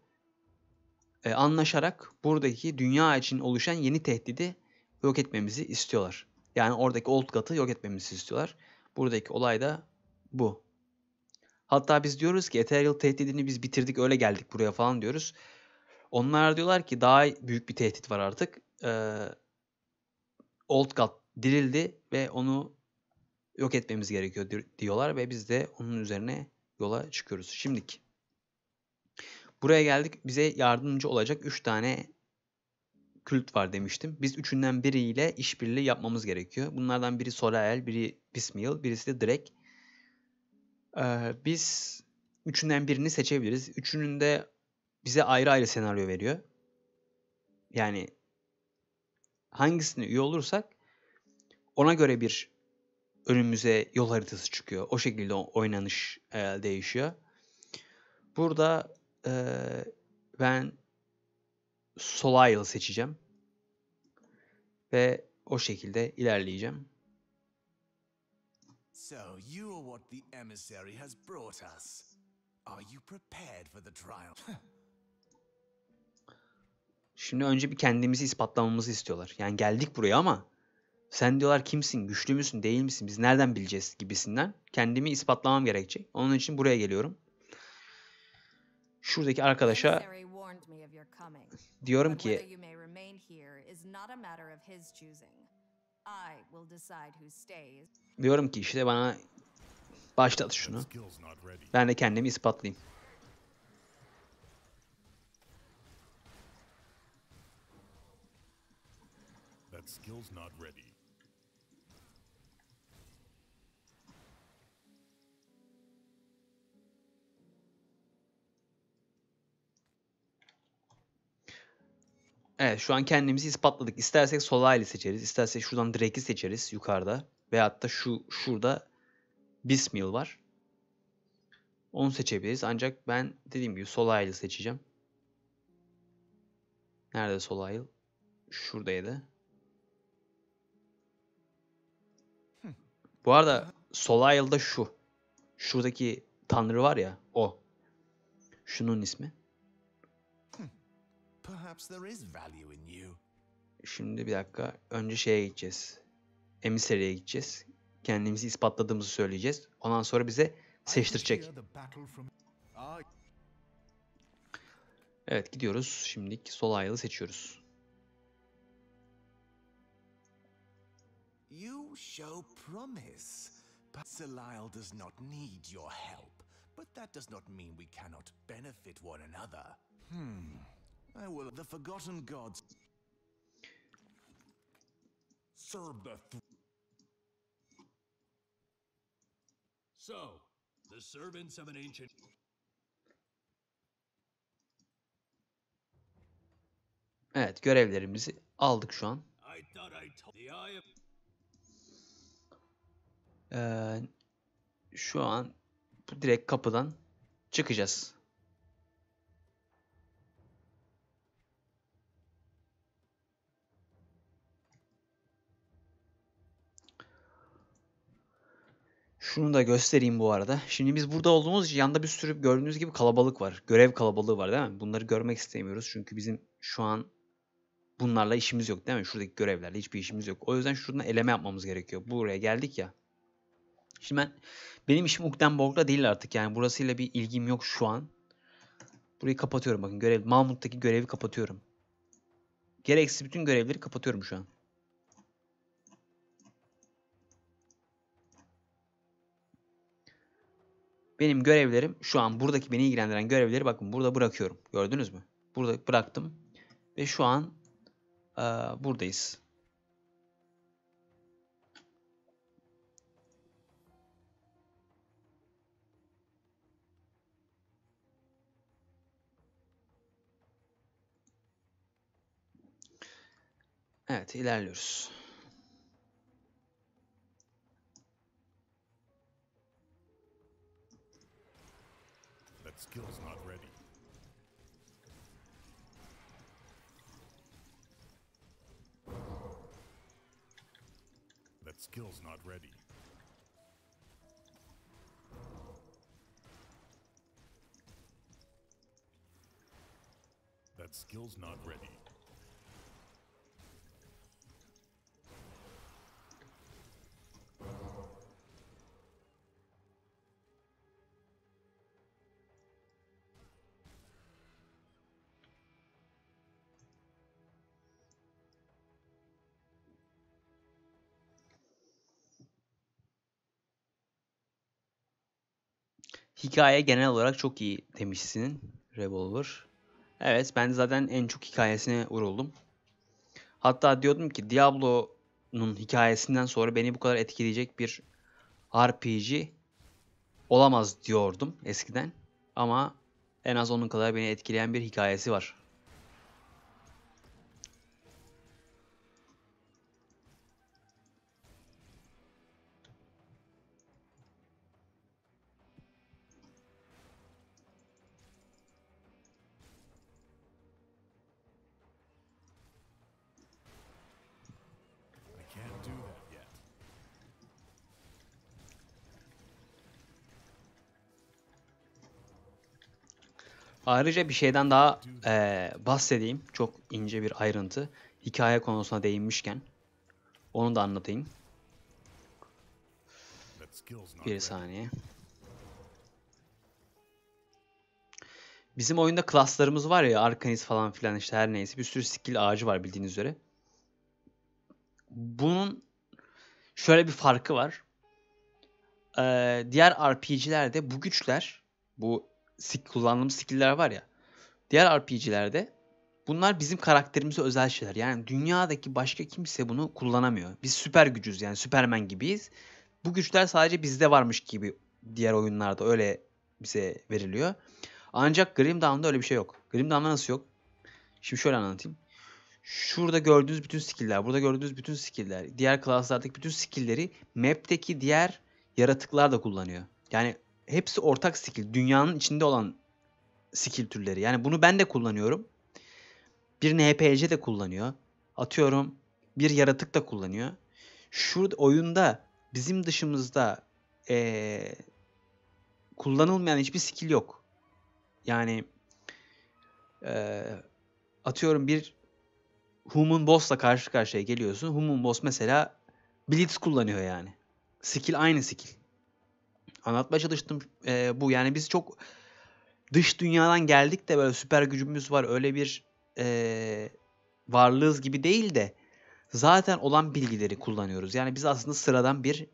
Speaker 1: e, anlaşarak buradaki dünya için oluşan yeni tehdidi yok etmemizi istiyorlar. Yani oradaki Old katı yok etmemizi istiyorlar. Buradaki olay da bu. Hatta biz diyoruz ki Ethereal tehdidini biz bitirdik öyle geldik buraya falan diyoruz. Onlar diyorlar ki daha büyük bir tehdit var artık. Ee, Old God dirildi ve onu yok etmemiz gerekiyor diyorlar ve biz de onun üzerine yola çıkıyoruz. Şimdilik. Buraya geldik. Bize yardımcı olacak 3 tane kült var demiştim. Biz üçünden biriyle işbirliği yapmamız gerekiyor. Bunlardan biri Solael, biri Bismil, birisi de Drake. Ee, biz üçünden birini seçebiliriz. Üçünün de bize ayrı ayrı senaryo veriyor. Yani hangisini üye olursak ona göre bir önümüze yol haritası çıkıyor. O şekilde oynanış e, değişiyor. Burada e, ben Solayl seçeceğim. Ve o şekilde ilerleyeceğim.
Speaker 2: So you are what the emissary has brought us. Are you prepared for the trial?
Speaker 1: Şimdi önce bir kendimizi ispatlamamızı istiyorlar. Yani geldik buraya ama sen diyorlar kimsin, güçlü müsün, değil misin, biz nereden bileceğiz gibisinden kendimi ispatlamam gerekecek. Onun için buraya geliyorum. Şuradaki arkadaşa diyorum ki Diyorum ki işte bana başlat şunu. Ben de kendimi ispatlayayım.
Speaker 3: That skill's not ready.
Speaker 1: Evet şu an kendimizi ispatladık. İstersek Solaylı seçeriz. istersek şuradan Drake'i seçeriz yukarıda. Veyahut da şu şurada Bismil var. Onu seçebiliriz. Ancak ben dediğim gibi Solaylı seçeceğim. Nerede Solaylı? Şuradaydı. Bu arada Solaylı'da şu. Şuradaki tanrı var ya o. Şunun ismi. Şimdi bir dakika. Önce şeye gideceğiz. Emiseri'ye gideceğiz. Kendimizi ispatladığımızı söyleyeceğiz. Ondan sonra bize seçtirecek. Evet gidiyoruz. Şimdi sol ayılı seçiyoruz.
Speaker 2: You show
Speaker 3: promise. Basilile does not need your help. But that does not mean we cannot benefit one another. Hmm. I oh, will the forgotten gods serve the
Speaker 2: So, the servants of an ancient
Speaker 1: Evet, görevlerimizi aldık şu an. Ee, şu an direkt kapıdan çıkacağız. Şunu da göstereyim bu arada. Şimdi biz burada olduğumuz için yanda bir sürü gördüğünüz gibi kalabalık var. Görev kalabalığı var değil mi? Bunları görmek istemiyoruz. Çünkü bizim şu an bunlarla işimiz yok değil mi? Şuradaki görevlerle hiçbir işimiz yok. O yüzden şuradan eleme yapmamız gerekiyor. Buraya geldik ya. Şimdi ben benim işim Ukdenborg'da değil artık. Yani burasıyla bir ilgim yok şu an. Burayı kapatıyorum bakın görev. Mahmut'taki görevi kapatıyorum. Gereksiz bütün görevleri kapatıyorum şu an. Benim görevlerim şu an buradaki beni ilgilendiren görevleri bakın burada bırakıyorum. Gördünüz mü? Burada bıraktım. Ve şu an e, buradayız. Evet ilerliyoruz.
Speaker 3: Skills not ready. That skill's not ready. That skill's not ready.
Speaker 1: Hikaye genel olarak çok iyi demişsin Revolver. Evet ben zaten en çok hikayesine vuruldum. Hatta diyordum ki Diablo'nun hikayesinden sonra beni bu kadar etkileyecek bir RPG olamaz diyordum eskiden. Ama en az onun kadar beni etkileyen bir hikayesi var. Ayrıca bir şeyden daha e, bahsedeyim. Çok ince bir ayrıntı. Hikaye konusuna değinmişken. Onu da anlatayım. Bir saniye. Bizim oyunda klaslarımız var ya Arkanis falan filan işte her neyse bir sürü skill ağacı var bildiğiniz üzere. Bunun şöyle bir farkı var. Ee, diğer RPG'lerde bu güçler bu sik kullandığımız skill'ler var ya. Diğer RPG'lerde bunlar bizim karakterimize özel şeyler. Yani dünyadaki başka kimse bunu kullanamıyor. Biz süper gücüz yani Superman gibiyiz. Bu güçler sadece bizde varmış gibi diğer oyunlarda öyle bize veriliyor. Ancak Grim Dawn'da öyle bir şey yok. Grim Dawn'da nasıl yok? Şimdi şöyle anlatayım. Şurada gördüğünüz bütün skill'ler, burada gördüğünüz bütün skill'ler, diğer klaslardaki bütün skill'leri map'teki diğer yaratıklar da kullanıyor. Yani hepsi ortak skill. Dünyanın içinde olan skill türleri. Yani bunu ben de kullanıyorum. bir HPC de kullanıyor. Atıyorum bir yaratık da kullanıyor. Şurada oyunda bizim dışımızda ee, kullanılmayan hiçbir skill yok. Yani ee, atıyorum bir Human Boss'la karşı karşıya geliyorsun. Human Boss mesela Blitz kullanıyor yani. Skill aynı skill anlatmaya çalıştım e, bu. Yani biz çok dış dünyadan geldik de böyle süper gücümüz var öyle bir e, varlığız gibi değil de zaten olan bilgileri kullanıyoruz. Yani biz aslında sıradan bir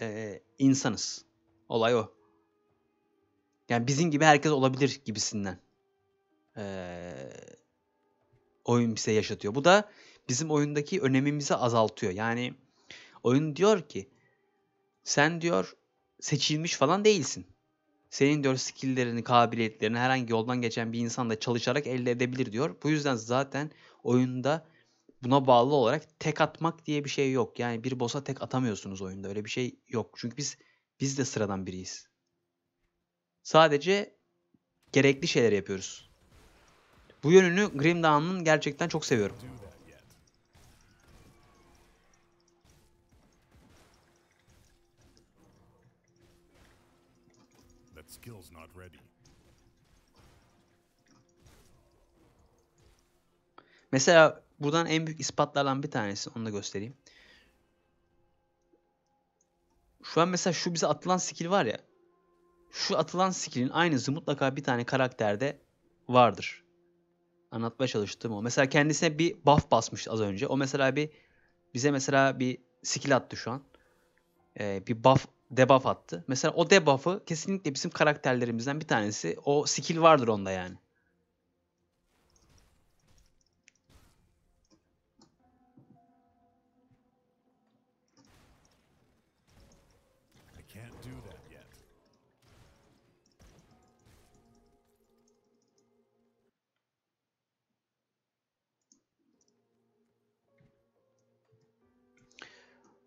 Speaker 1: e, insanız. Olay o. Yani bizim gibi herkes olabilir gibisinden. E, oyun bize yaşatıyor. Bu da bizim oyundaki önemimizi azaltıyor. Yani oyun diyor ki sen diyor seçilmiş falan değilsin. Senin diyor skilllerini, kabiliyetlerini herhangi yoldan geçen bir insan da çalışarak elde edebilir diyor. Bu yüzden zaten oyunda buna bağlı olarak tek atmak diye bir şey yok. Yani bir boss'a tek atamıyorsunuz oyunda. Öyle bir şey yok. Çünkü biz biz de sıradan biriyiz. Sadece gerekli şeyler yapıyoruz. Bu yönünü Grim Dawn'ın gerçekten çok seviyorum. Mesela buradan en büyük ispatlardan bir tanesi. Onu da göstereyim. Şu an mesela şu bize atılan skill var ya. Şu atılan skill'in aynısı mutlaka bir tane karakterde vardır. Anlatmaya çalıştım o. Mesela kendisine bir buff basmış az önce. O mesela bir bize mesela bir skill attı şu an. Ee, bir buff debuff attı. Mesela o debuff'ı kesinlikle bizim karakterlerimizden bir tanesi. O skill vardır onda yani.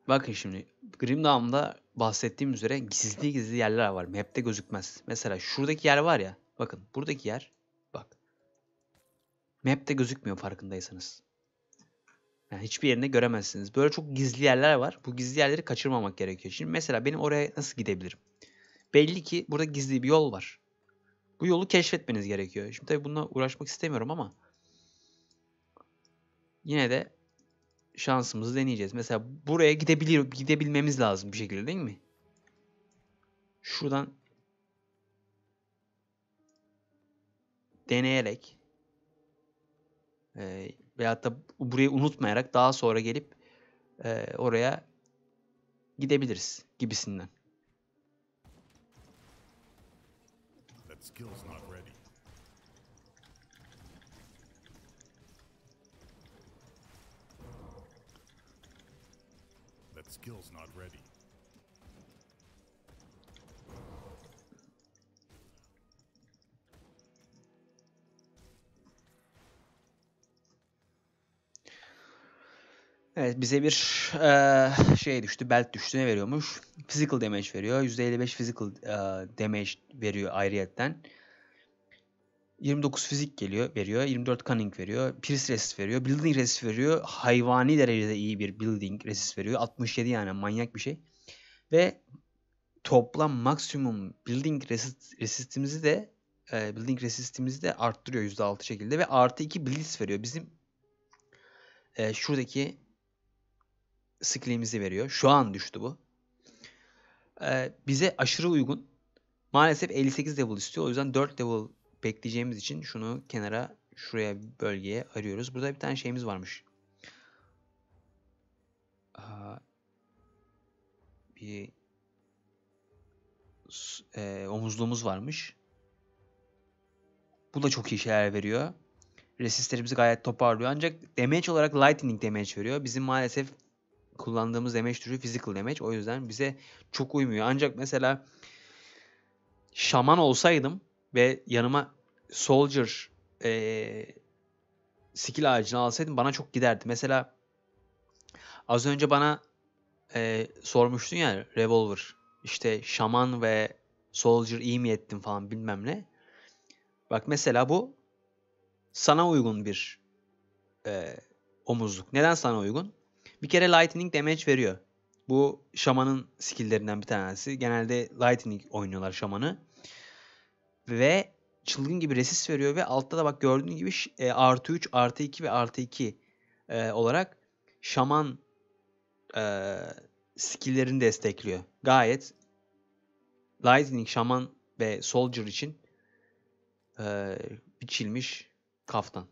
Speaker 1: Bakın şimdi Grim Dawn'da bahsettiğim üzere gizli gizli yerler var. Map'te gözükmez. Mesela şuradaki yer var ya. Bakın buradaki yer. Bak. Map'te gözükmüyor farkındaysanız. Yani hiçbir yerine göremezsiniz. Böyle çok gizli yerler var. Bu gizli yerleri kaçırmamak gerekiyor. Şimdi mesela benim oraya nasıl gidebilirim? Belli ki burada gizli bir yol var. Bu yolu keşfetmeniz gerekiyor. Şimdi tabii bununla uğraşmak istemiyorum ama yine de şansımızı deneyeceğiz. Mesela buraya gidebilir gidebilmemiz lazım bir şekilde değil mi? Şuradan deneyerek e, veyahut da burayı unutmayarak daha sonra gelip e, oraya gidebiliriz gibisinden.
Speaker 3: That skill's not skill's not ready.
Speaker 1: Evet bize bir e, şey düştü. Belt düştü. Ne veriyormuş? Physical damage veriyor. %55 physical e, damage veriyor ayrıyetten. 29 fizik geliyor, veriyor. 24 cunning veriyor. Pierce resist veriyor. Building resist veriyor. Hayvani derecede iyi bir building resist veriyor. 67 yani manyak bir şey. Ve toplam maksimum building resist, resistimizi de e, building resistimizi de arttırıyor %6 şekilde ve artı 2 blitz veriyor. Bizim e, şuradaki skillimizi veriyor. Şu an düştü bu. E, bize aşırı uygun. Maalesef 58 level istiyor. O yüzden 4 level bekleyeceğimiz için şunu kenara şuraya bölgeye arıyoruz. Burada bir tane şeyimiz varmış. Aha, bir e, omuzluğumuz varmış. Bu da çok iyi şeyler veriyor. Resistlerimizi gayet toparlıyor. Ancak damage olarak lightning damage veriyor. Bizim maalesef kullandığımız damage türü physical damage. O yüzden bize çok uymuyor. Ancak mesela şaman olsaydım ve yanıma Soldier e, skill ağacını alsaydım bana çok giderdi. Mesela az önce bana e, sormuştun ya Revolver işte Şaman ve Soldier iyi mi ettim falan bilmem ne. Bak mesela bu sana uygun bir e, omuzluk. Neden sana uygun? Bir kere Lightning damage veriyor. Bu şamanın skill'lerinden bir tanesi. Genelde Lightning oynuyorlar şamanı. Ve çılgın gibi resis veriyor ve altta da bak gördüğün gibi e, artı 3, artı 2 ve artı 2 e, olarak şaman e, skilllerini destekliyor. Gayet Lightning, şaman ve soldier için e, biçilmiş kaftan.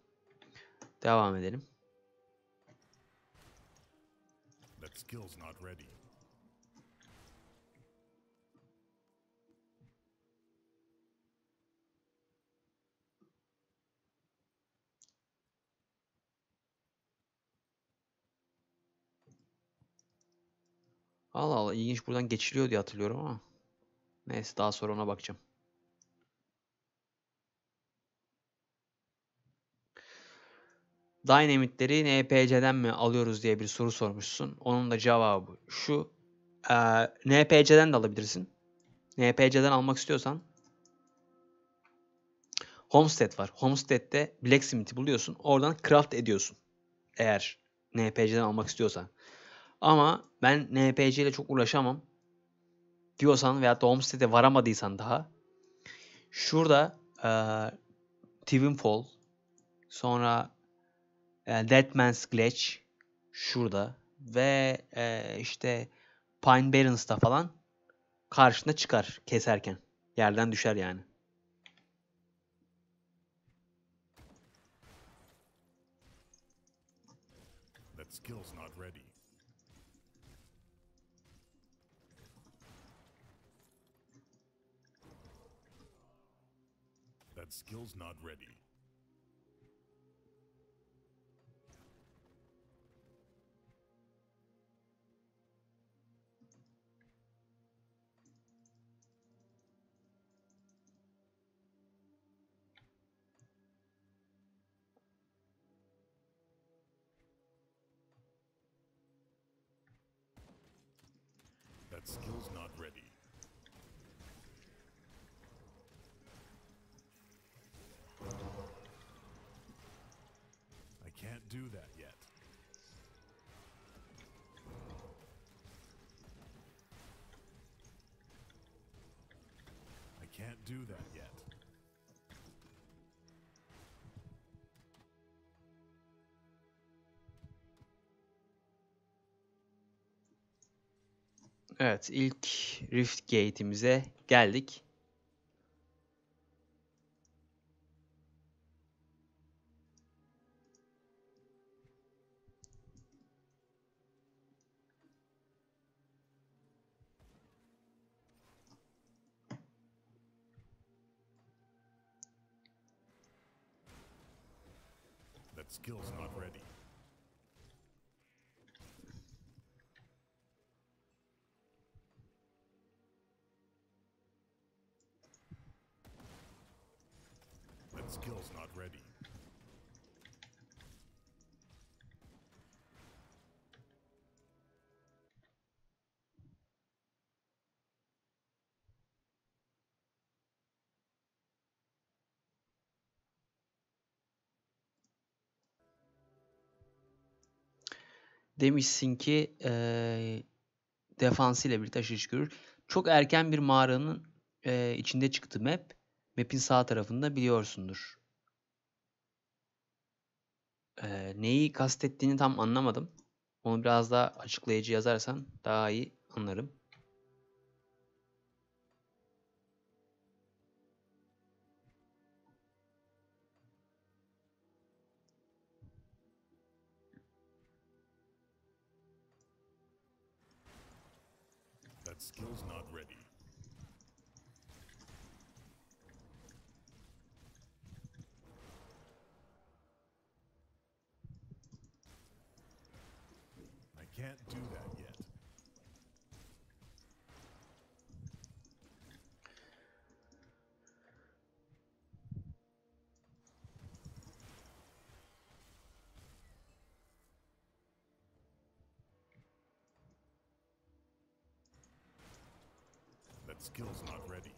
Speaker 1: Devam edelim.
Speaker 3: That skill's not ready.
Speaker 1: Allah Allah ilginç buradan geçiliyor diye hatırlıyorum ama. Neyse daha sonra ona bakacağım. Dynamitleri NPC'den mi alıyoruz diye bir soru sormuşsun. Onun da cevabı şu. E, ee, NPC'den de alabilirsin. NPC'den almak istiyorsan Homestead var. Homestead'de Blacksmith'i buluyorsun. Oradan craft ediyorsun. Eğer NPC'den almak istiyorsan. Ama ben NPC ile çok ulaşamam, diyorsan veya da Homestead'e varamadıysan daha şurada e, Twinfall sonra e, Deadman's Glitch şurada ve e, işte Pine Barrens'ta falan karşına çıkar keserken. Yerden düşer yani.
Speaker 3: That skill's not skills not ready.
Speaker 2: do that yet.
Speaker 1: Evet ilk Rift Gate'imize geldik. demişsin ki e, defansıyla birlikte aşırı iş görür. Çok erken bir mağaranın e, içinde çıktı map. Map'in sağ tarafında biliyorsundur. E, neyi kastettiğini tam anlamadım. Onu biraz daha açıklayıcı yazarsan daha iyi anlarım.
Speaker 3: Skills not ready.
Speaker 2: I can't do that.
Speaker 3: skill's not ready.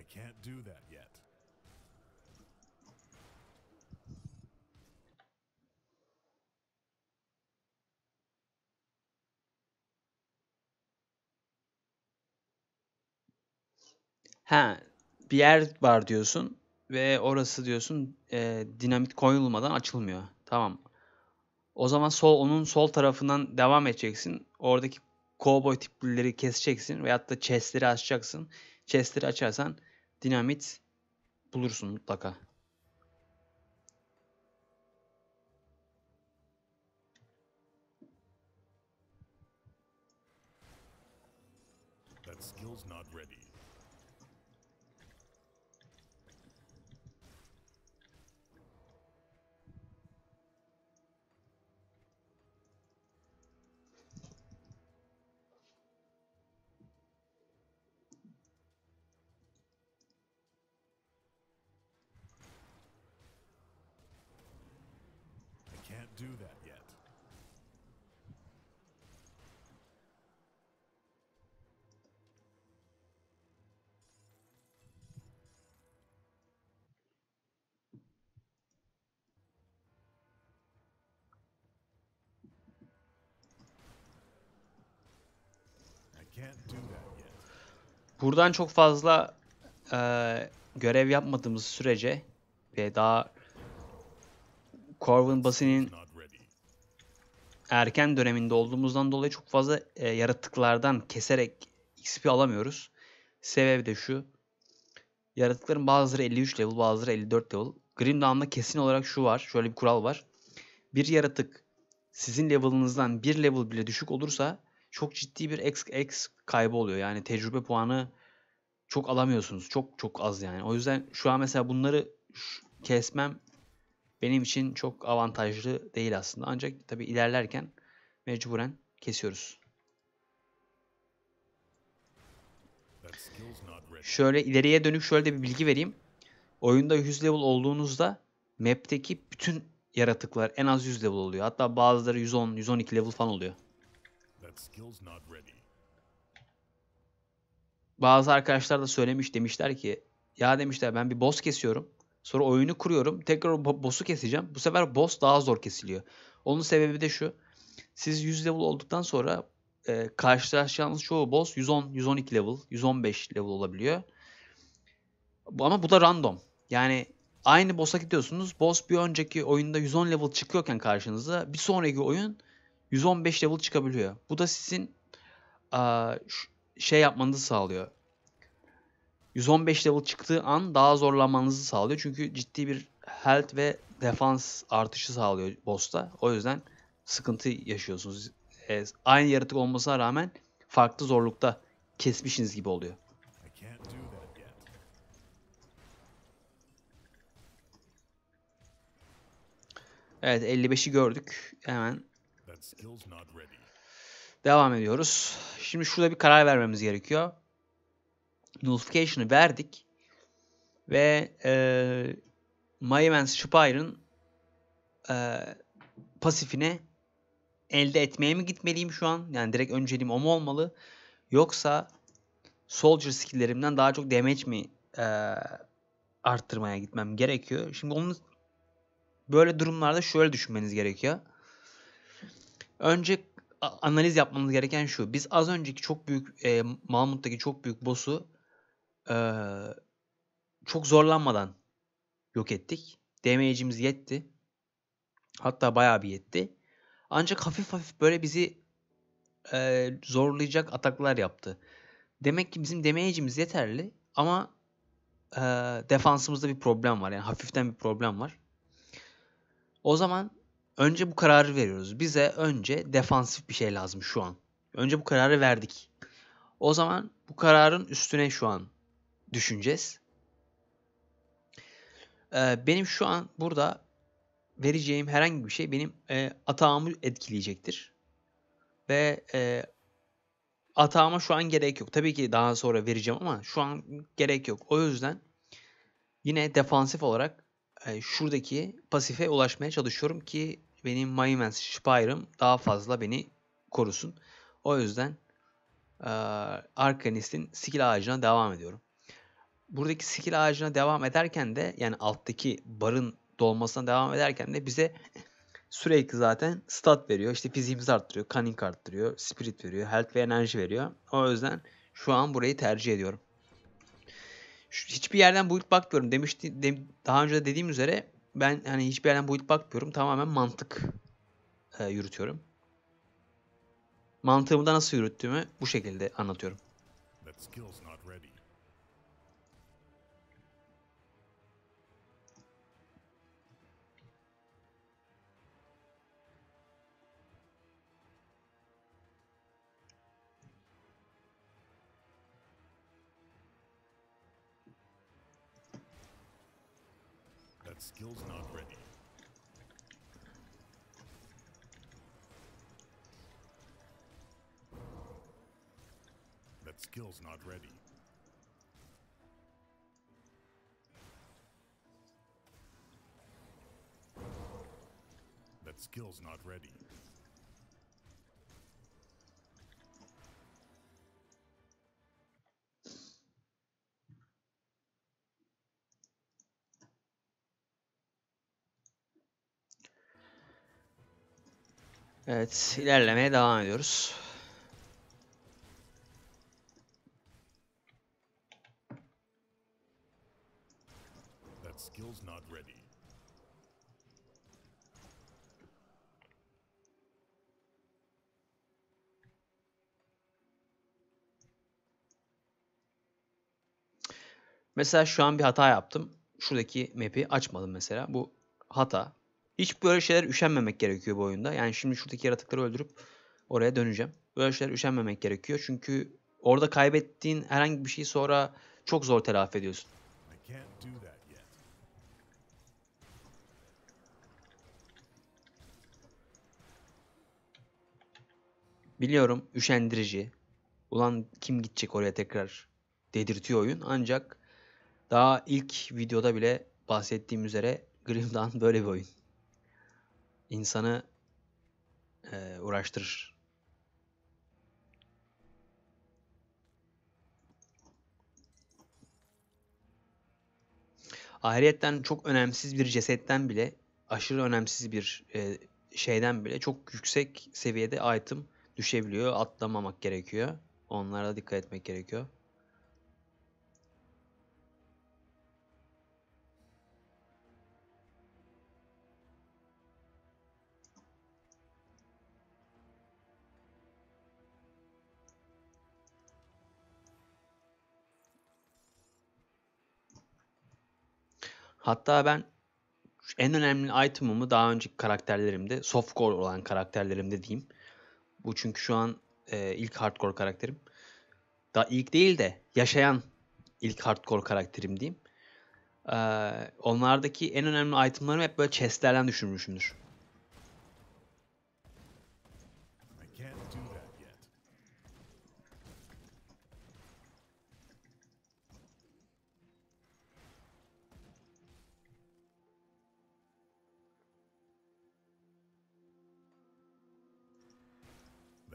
Speaker 2: I can't do that yet. Ha,
Speaker 1: bir yer var diyorsun ve orası diyorsun e, dinamit koyulmadan açılmıyor. Tamam. O zaman sol onun sol tarafından devam edeceksin. Oradaki cowboy tiplileri keseceksin veyahut da chestleri açacaksın. Chestleri açarsan dinamit bulursun mutlaka. buradan çok fazla e, görev yapmadığımız sürece ve daha Corvin basinin erken döneminde olduğumuzdan dolayı çok fazla e, yaratıklardan keserek XP alamıyoruz. Sebebi de şu. Yaratıkların bazıları 53 level, bazıları 54 level. Grim Dawn'da kesin olarak şu var. Şöyle bir kural var. Bir yaratık sizin level'ınızdan bir level bile düşük olursa çok ciddi bir XX kaybı oluyor. Yani tecrübe puanı çok alamıyorsunuz. Çok çok az yani. O yüzden şu an mesela bunları kesmem benim için çok avantajlı değil aslında. Ancak tabii ilerlerken mecburen kesiyoruz. Şöyle ileriye dönük şöyle de bir bilgi vereyim. Oyunda 100 level olduğunuzda map'teki bütün yaratıklar en az 100 level oluyor. Hatta bazıları 110, 112 level falan oluyor. Bazı arkadaşlar da söylemiş demişler ki ya demişler ben bir boss kesiyorum. Sonra oyunu kuruyorum. Tekrar boss'u keseceğim. Bu sefer boss daha zor kesiliyor. Onun sebebi de şu. Siz 100 level olduktan sonra e, karşılaşacağınız çoğu boss 110, 112 level, 115 level olabiliyor. Ama bu da random. Yani aynı boss'a gidiyorsunuz. Boss bir önceki oyunda 110 level çıkıyorken karşınıza bir sonraki oyun 115 level çıkabiliyor. Bu da sizin şey yapmanızı sağlıyor. 115 level çıktığı an daha zorlanmanızı sağlıyor. Çünkü ciddi bir health ve defans artışı sağlıyor boss'ta. O yüzden sıkıntı yaşıyorsunuz. E, aynı yaratık olmasına rağmen farklı zorlukta kesmişsiniz gibi oluyor. Evet 55'i gördük. Hemen Devam ediyoruz. Şimdi şurada bir karar vermemiz gerekiyor. Nullification'ı verdik. Ve e, Mayman Spire'ın e, pasifine elde etmeye mi gitmeliyim şu an? Yani direkt önceliğim o mu olmalı? Yoksa Soldier skill'lerimden daha çok damage mi e, arttırmaya gitmem gerekiyor? Şimdi onun böyle durumlarda şöyle düşünmeniz gerekiyor. Önce analiz yapmamız gereken şu. Biz az önceki çok büyük e, Mahmut'taki çok büyük boss'u e, çok zorlanmadan yok ettik. Damage'imiz yetti. Hatta bayağı bir yetti. Ancak hafif hafif böyle bizi e, zorlayacak ataklar yaptı. Demek ki bizim damage'imiz yeterli ama e, defansımızda bir problem var. Yani hafiften bir problem var. O zaman önce bu kararı veriyoruz. Bize önce defansif bir şey lazım şu an. Önce bu kararı verdik. O zaman bu kararın üstüne şu an düşüneceğiz. Ee, benim şu an burada vereceğim herhangi bir şey benim e, atağımı etkileyecektir. Ve e, atağıma şu an gerek yok. Tabii ki daha sonra vereceğim ama şu an gerek yok. O yüzden yine defansif olarak e, şuradaki pasife ulaşmaya çalışıyorum ki benim Mayimens Spire'ım daha fazla beni korusun. O yüzden e, Arkanist'in skill ağacına devam ediyorum. Buradaki skill ağacına devam ederken de yani alttaki barın dolmasına devam ederken de bize sürekli zaten stat veriyor. İşte fiziğimizi arttırıyor, cunning arttırıyor, spirit veriyor, health ve enerji veriyor. O yüzden şu an burayı tercih ediyorum hiçbir yerden build bakmıyorum demişti de, daha önce de dediğim üzere ben hani hiçbir yerden build bakmıyorum. Tamamen mantık e, yürütüyorum. Mantığımı da nasıl yürüttüğümü bu şekilde anlatıyorum.
Speaker 3: Skills not ready. That skill's not ready. That skill's not ready.
Speaker 1: Evet ilerlemeye devam ediyoruz. Mesela şu an bir hata yaptım. Şuradaki map'i açmadım mesela. Bu hata. Hiç böyle şeyler üşenmemek gerekiyor bu oyunda. Yani şimdi şuradaki yaratıkları öldürüp oraya döneceğim. Böyle şeyler üşenmemek gerekiyor. Çünkü orada kaybettiğin herhangi bir şeyi sonra çok zor telafi ediyorsun. Biliyorum üşendirici. Ulan kim gidecek oraya tekrar dedirtiyor oyun. Ancak daha ilk videoda bile bahsettiğim üzere Grimdan böyle bir oyun insanı e, uğraştırır. Ahiretten çok önemsiz bir cesetten bile, aşırı önemsiz bir e, şeyden bile çok yüksek seviyede item düşebiliyor. Atlamamak gerekiyor. Onlara dikkat etmek gerekiyor. Hatta ben en önemli item'ımı daha önceki karakterlerimde, softcore olan karakterlerimde diyeyim. Bu çünkü şu an e, ilk hardcore karakterim. Da ilk değil de yaşayan ilk hardcore karakterim diyeyim. Ee, onlardaki en önemli itemlarımı hep böyle chestlerden düşünmüşümdür.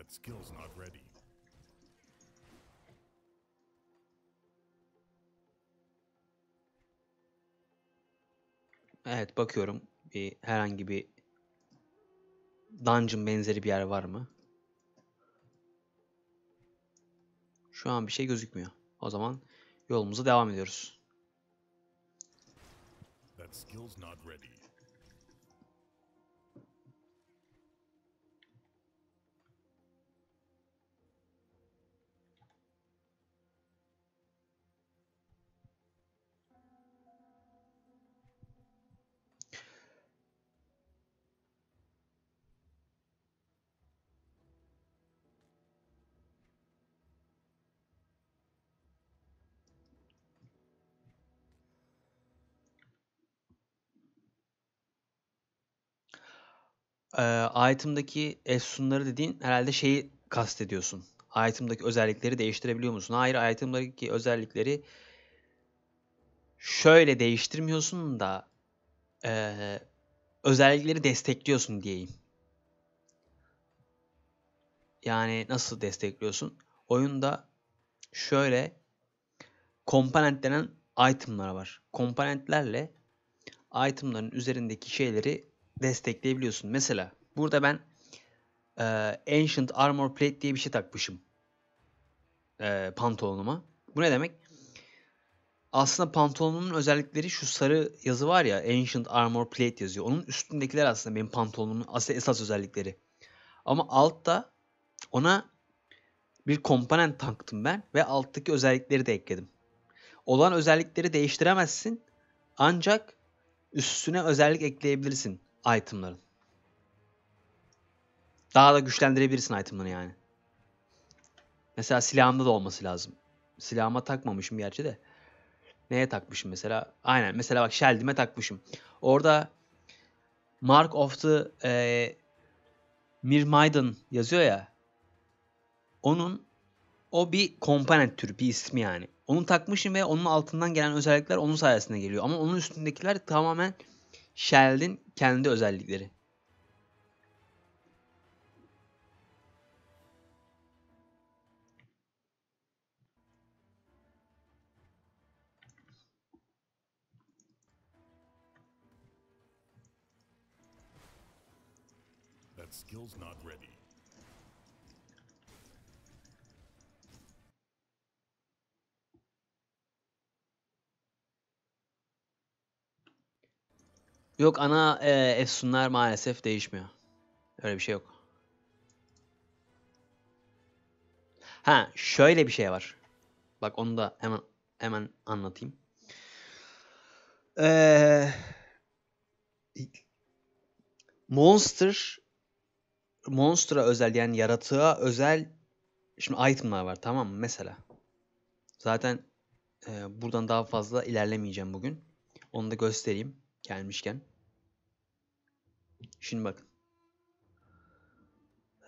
Speaker 3: skill's not ready.
Speaker 1: Evet bakıyorum. Bir herhangi bir dungeon benzeri bir yer var mı? Şu an bir şey gözükmüyor. O zaman yolumuza devam ediyoruz.
Speaker 3: That skill's not ready.
Speaker 1: Ee, item'daki efsunları dediğin herhalde şeyi kastediyorsun. Item'daki özellikleri değiştirebiliyor musun? Hayır, item'daki özellikleri şöyle değiştirmiyorsun da e, özellikleri destekliyorsun diyeyim. Yani nasıl destekliyorsun? Oyunda şöyle komponent denen itemlar var. Komponentlerle itemların üzerindeki şeyleri destekleyebiliyorsun. Mesela burada ben e, Ancient Armor Plate diye bir şey takmışım e, pantolonuma. Bu ne demek? Aslında pantolonumun özellikleri şu sarı yazı var ya Ancient Armor Plate yazıyor. Onun üstündekiler aslında benim pantolonumun esas özellikleri. Ama altta ona bir komponent taktım ben ve alttaki özellikleri de ekledim. Olan özellikleri değiştiremezsin ancak üstüne özellik ekleyebilirsin itemların. Daha da güçlendirebilirsin itemları yani. Mesela silahımda da olması lazım. Silahıma takmamışım gerçi de. Neye takmışım mesela? Aynen mesela bak Sheldon'e takmışım. Orada Mark of the e, Mirmaiden yazıyor ya. Onun o bir komponent türü bir ismi yani. Onu takmışım ve onun altından gelen özellikler onun sayesinde geliyor. Ama onun üstündekiler tamamen Sheldon kendi özellikleri.
Speaker 3: That skill's not ready.
Speaker 1: Yok ana e, Efsunlar maalesef değişmiyor. Öyle bir şey yok. Ha şöyle bir şey var. Bak onu da hemen hemen anlatayım. Ee, monster Monster'a özel yani yaratığa özel şimdi itemlar var tamam mı mesela. Zaten e, buradan daha fazla ilerlemeyeceğim bugün. Onu da göstereyim gelmişken. Şimdi bakın.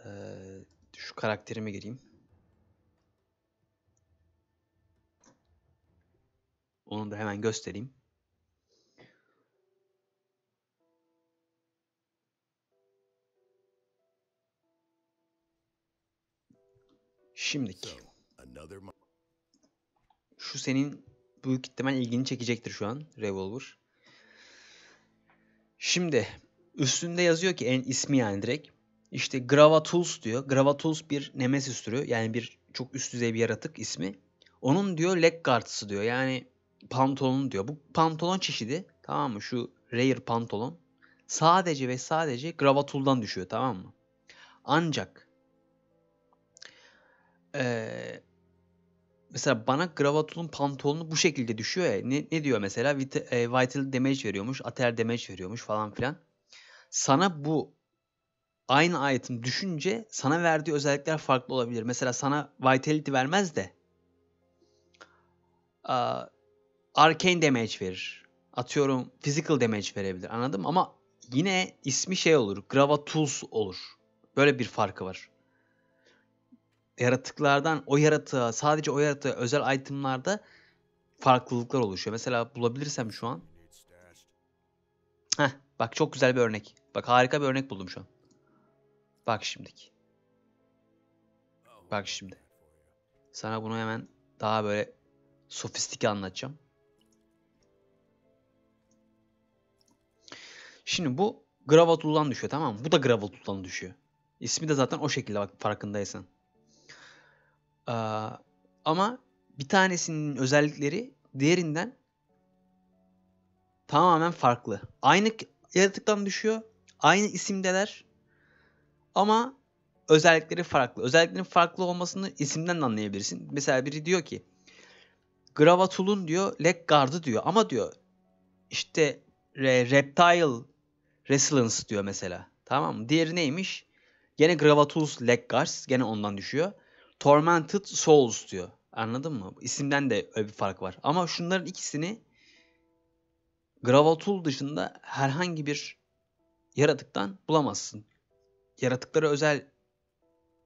Speaker 1: Ee, şu karakterime gireyim. Onu da hemen göstereyim. Şimdiki. Şu senin büyük ihtimal ilgini çekecektir şu an Revolver. Şimdi Üstünde yazıyor ki en ismi yani direkt. İşte Gravatuls diyor. Gravatuls bir Nemesis türü. Yani bir çok üst düzey bir yaratık ismi. Onun diyor leg guard'sı diyor. Yani pantolonu diyor. Bu pantolon çeşidi tamam mı? Şu rare pantolon. Sadece ve sadece Gravatul'dan düşüyor tamam mı? Ancak ee, mesela bana Gravatul'un pantolonu bu şekilde düşüyor ya. Ne, ne diyor mesela? Vit, e, vital damage veriyormuş, ater damage veriyormuş falan filan sana bu aynı item düşünce sana verdiği özellikler farklı olabilir. Mesela sana vitality vermez de uh, arcane damage verir. Atıyorum physical damage verebilir anladım ama yine ismi şey olur. Grava Tools olur. Böyle bir farkı var. Yaratıklardan o yaratığa sadece o yaratığa özel itemlarda farklılıklar oluşuyor. Mesela bulabilirsem şu an. Heh, bak çok güzel bir örnek. Bak harika bir örnek buldum şu an. Bak şimdiki. Bak şimdi. Sana bunu hemen daha böyle sofistike anlatacağım. Şimdi bu gravatuldan düşüyor tamam mı? Bu da gravatuldan düşüyor. İsmi de zaten o şekilde bak farkındaysan. Ee, ama bir tanesinin özellikleri diğerinden tamamen farklı. Aynı yaratıktan düşüyor Aynı isimdeler ama özellikleri farklı. Özelliklerin farklı olmasını isimden de anlayabilirsin. Mesela biri diyor ki Gravatul'un diyor leg guard'ı diyor ama diyor işte re, reptile resilience diyor mesela. Tamam mı? Diğeri neymiş? Gene Gravatuls leg guards. Gene ondan düşüyor. Tormented souls diyor. Anladın mı? İsimden de öyle bir fark var. Ama şunların ikisini Gravatul dışında herhangi bir yaratıktan bulamazsın. Yaratıklara özel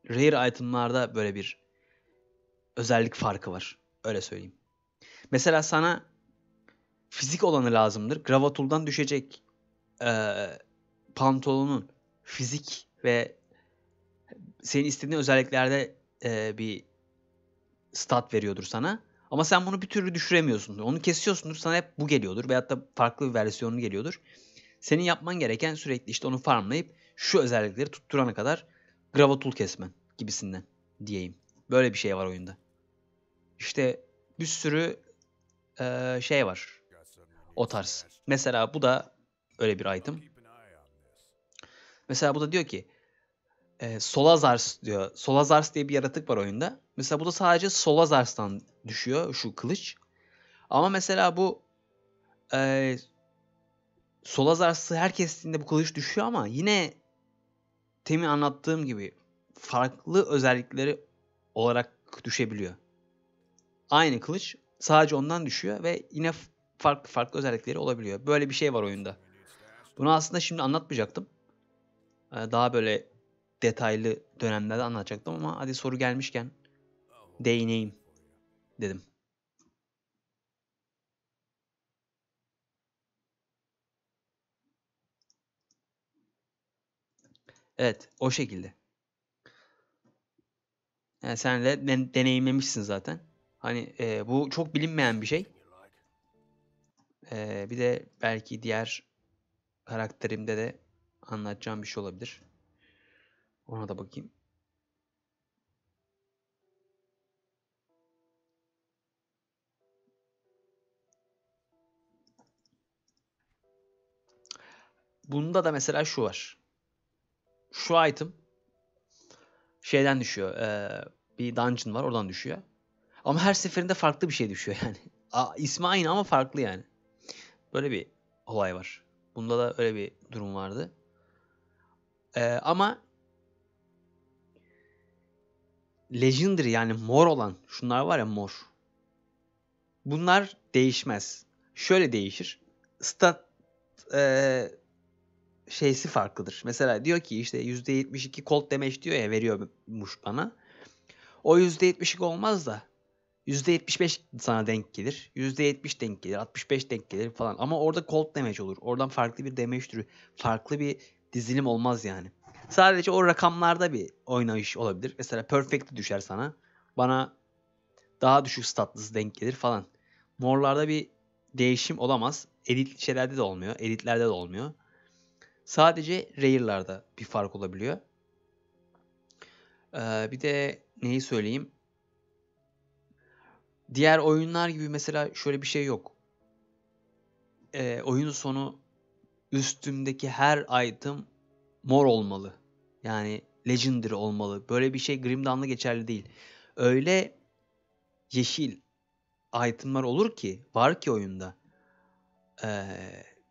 Speaker 1: rare itemlarda böyle bir özellik farkı var. Öyle söyleyeyim. Mesela sana fizik olanı lazımdır. Gravatul'dan düşecek e, pantolonun fizik ve senin istediğin özelliklerde e, bir stat veriyordur sana. Ama sen bunu bir türlü düşüremiyorsundur. Onu kesiyorsundur. Sana hep bu geliyordur. Veyahut da farklı bir versiyonu geliyordur. Senin yapman gereken sürekli işte onu farmlayıp şu özellikleri tutturana kadar gravatul kesmen gibisinden diyeyim. Böyle bir şey var oyunda. İşte bir sürü e, şey var. O tarz. Mesela bu da öyle bir item. Mesela bu da diyor ki e, Solazars diyor. Solazars diye bir yaratık var oyunda. Mesela bu da sadece Solazars'tan düşüyor şu kılıç. Ama mesela bu e, Solazars'ı her kestiğinde bu kılıç düşüyor ama yine temin anlattığım gibi farklı özellikleri olarak düşebiliyor. Aynı kılıç sadece ondan düşüyor ve yine farklı farklı özellikleri olabiliyor. Böyle bir şey var oyunda. Bunu aslında şimdi anlatmayacaktım. Ee, daha böyle detaylı dönemlerde anlatacaktım ama hadi soru gelmişken değineyim dedim. Evet o şekilde. Yani sen de den deneyimlemişsin zaten. Hani e, bu çok bilinmeyen bir şey. E, bir de belki diğer karakterimde de anlatacağım bir şey olabilir. Ona da bakayım. Bunda da mesela şu var şu item şeyden düşüyor. E, bir dungeon var oradan düşüyor. Ama her seferinde farklı bir şey düşüyor yani. A, ismi aynı ama farklı yani. Böyle bir olay var. Bunda da öyle bir durum vardı. E, ama Legendary yani mor olan şunlar var ya mor. Bunlar değişmez. Şöyle değişir. Stat e, şeysi farklıdır. Mesela diyor ki işte %72 cold damage diyor ya veriyormuş bana. O %72 olmaz da %75 sana denk gelir. %70 denk gelir. 65 denk gelir falan. Ama orada cold damage olur. Oradan farklı bir damage türü. Farklı bir dizilim olmaz yani. Sadece o rakamlarda bir oynayış olabilir. Mesela perfect düşer sana. Bana daha düşük statlısı denk gelir falan. Morlarda bir değişim olamaz. Edit şeylerde de olmuyor. Editlerde de olmuyor. Sadece rare'larda bir fark olabiliyor. Ee, bir de neyi söyleyeyim? Diğer oyunlar gibi mesela şöyle bir şey yok. Ee, oyun sonu üstümdeki her item mor olmalı. Yani legendary olmalı. Böyle bir şey Grimdan'la geçerli değil. Öyle yeşil itemlar olur ki var ki oyunda. Ee,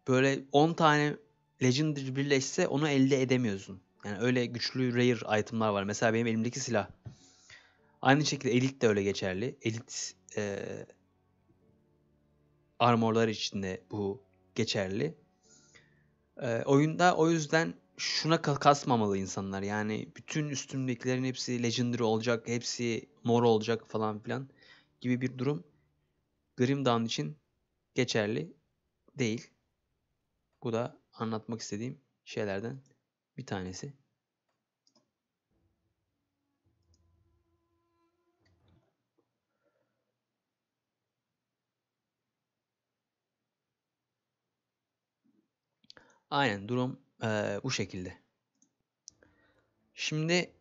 Speaker 1: böyle 10 tane Legendary birleşse onu elde edemiyorsun. Yani öyle güçlü rare itemlar var. Mesela benim elimdeki silah. Aynı şekilde elit de öyle geçerli. Elit e, armorlar içinde bu geçerli. E, oyunda o yüzden şuna kasmamalı insanlar. Yani bütün üstümdekilerin hepsi legendary olacak, hepsi mor olacak falan filan gibi bir durum Grim Dawn için geçerli değil. Bu da anlatmak istediğim şeylerden bir tanesi. Aynen durum e, bu şekilde. Şimdi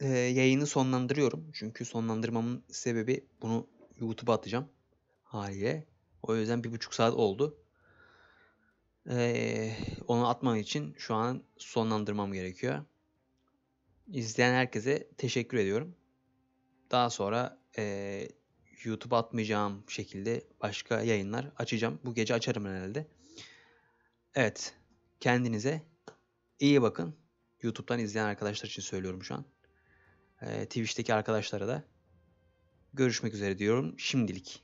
Speaker 1: e, yayını sonlandırıyorum. Çünkü sonlandırmamın sebebi bunu YouTube'a atacağım haliyle. O yüzden bir buçuk saat oldu. Ee, onu atmam için şu an sonlandırmam gerekiyor. İzleyen herkese teşekkür ediyorum. Daha sonra e, YouTube atmayacağım şekilde başka yayınlar açacağım. Bu gece açarım herhalde. Evet. Kendinize iyi bakın. YouTube'dan izleyen arkadaşlar için söylüyorum şu an. Ee, Twitch'teki arkadaşlara da görüşmek üzere diyorum şimdilik.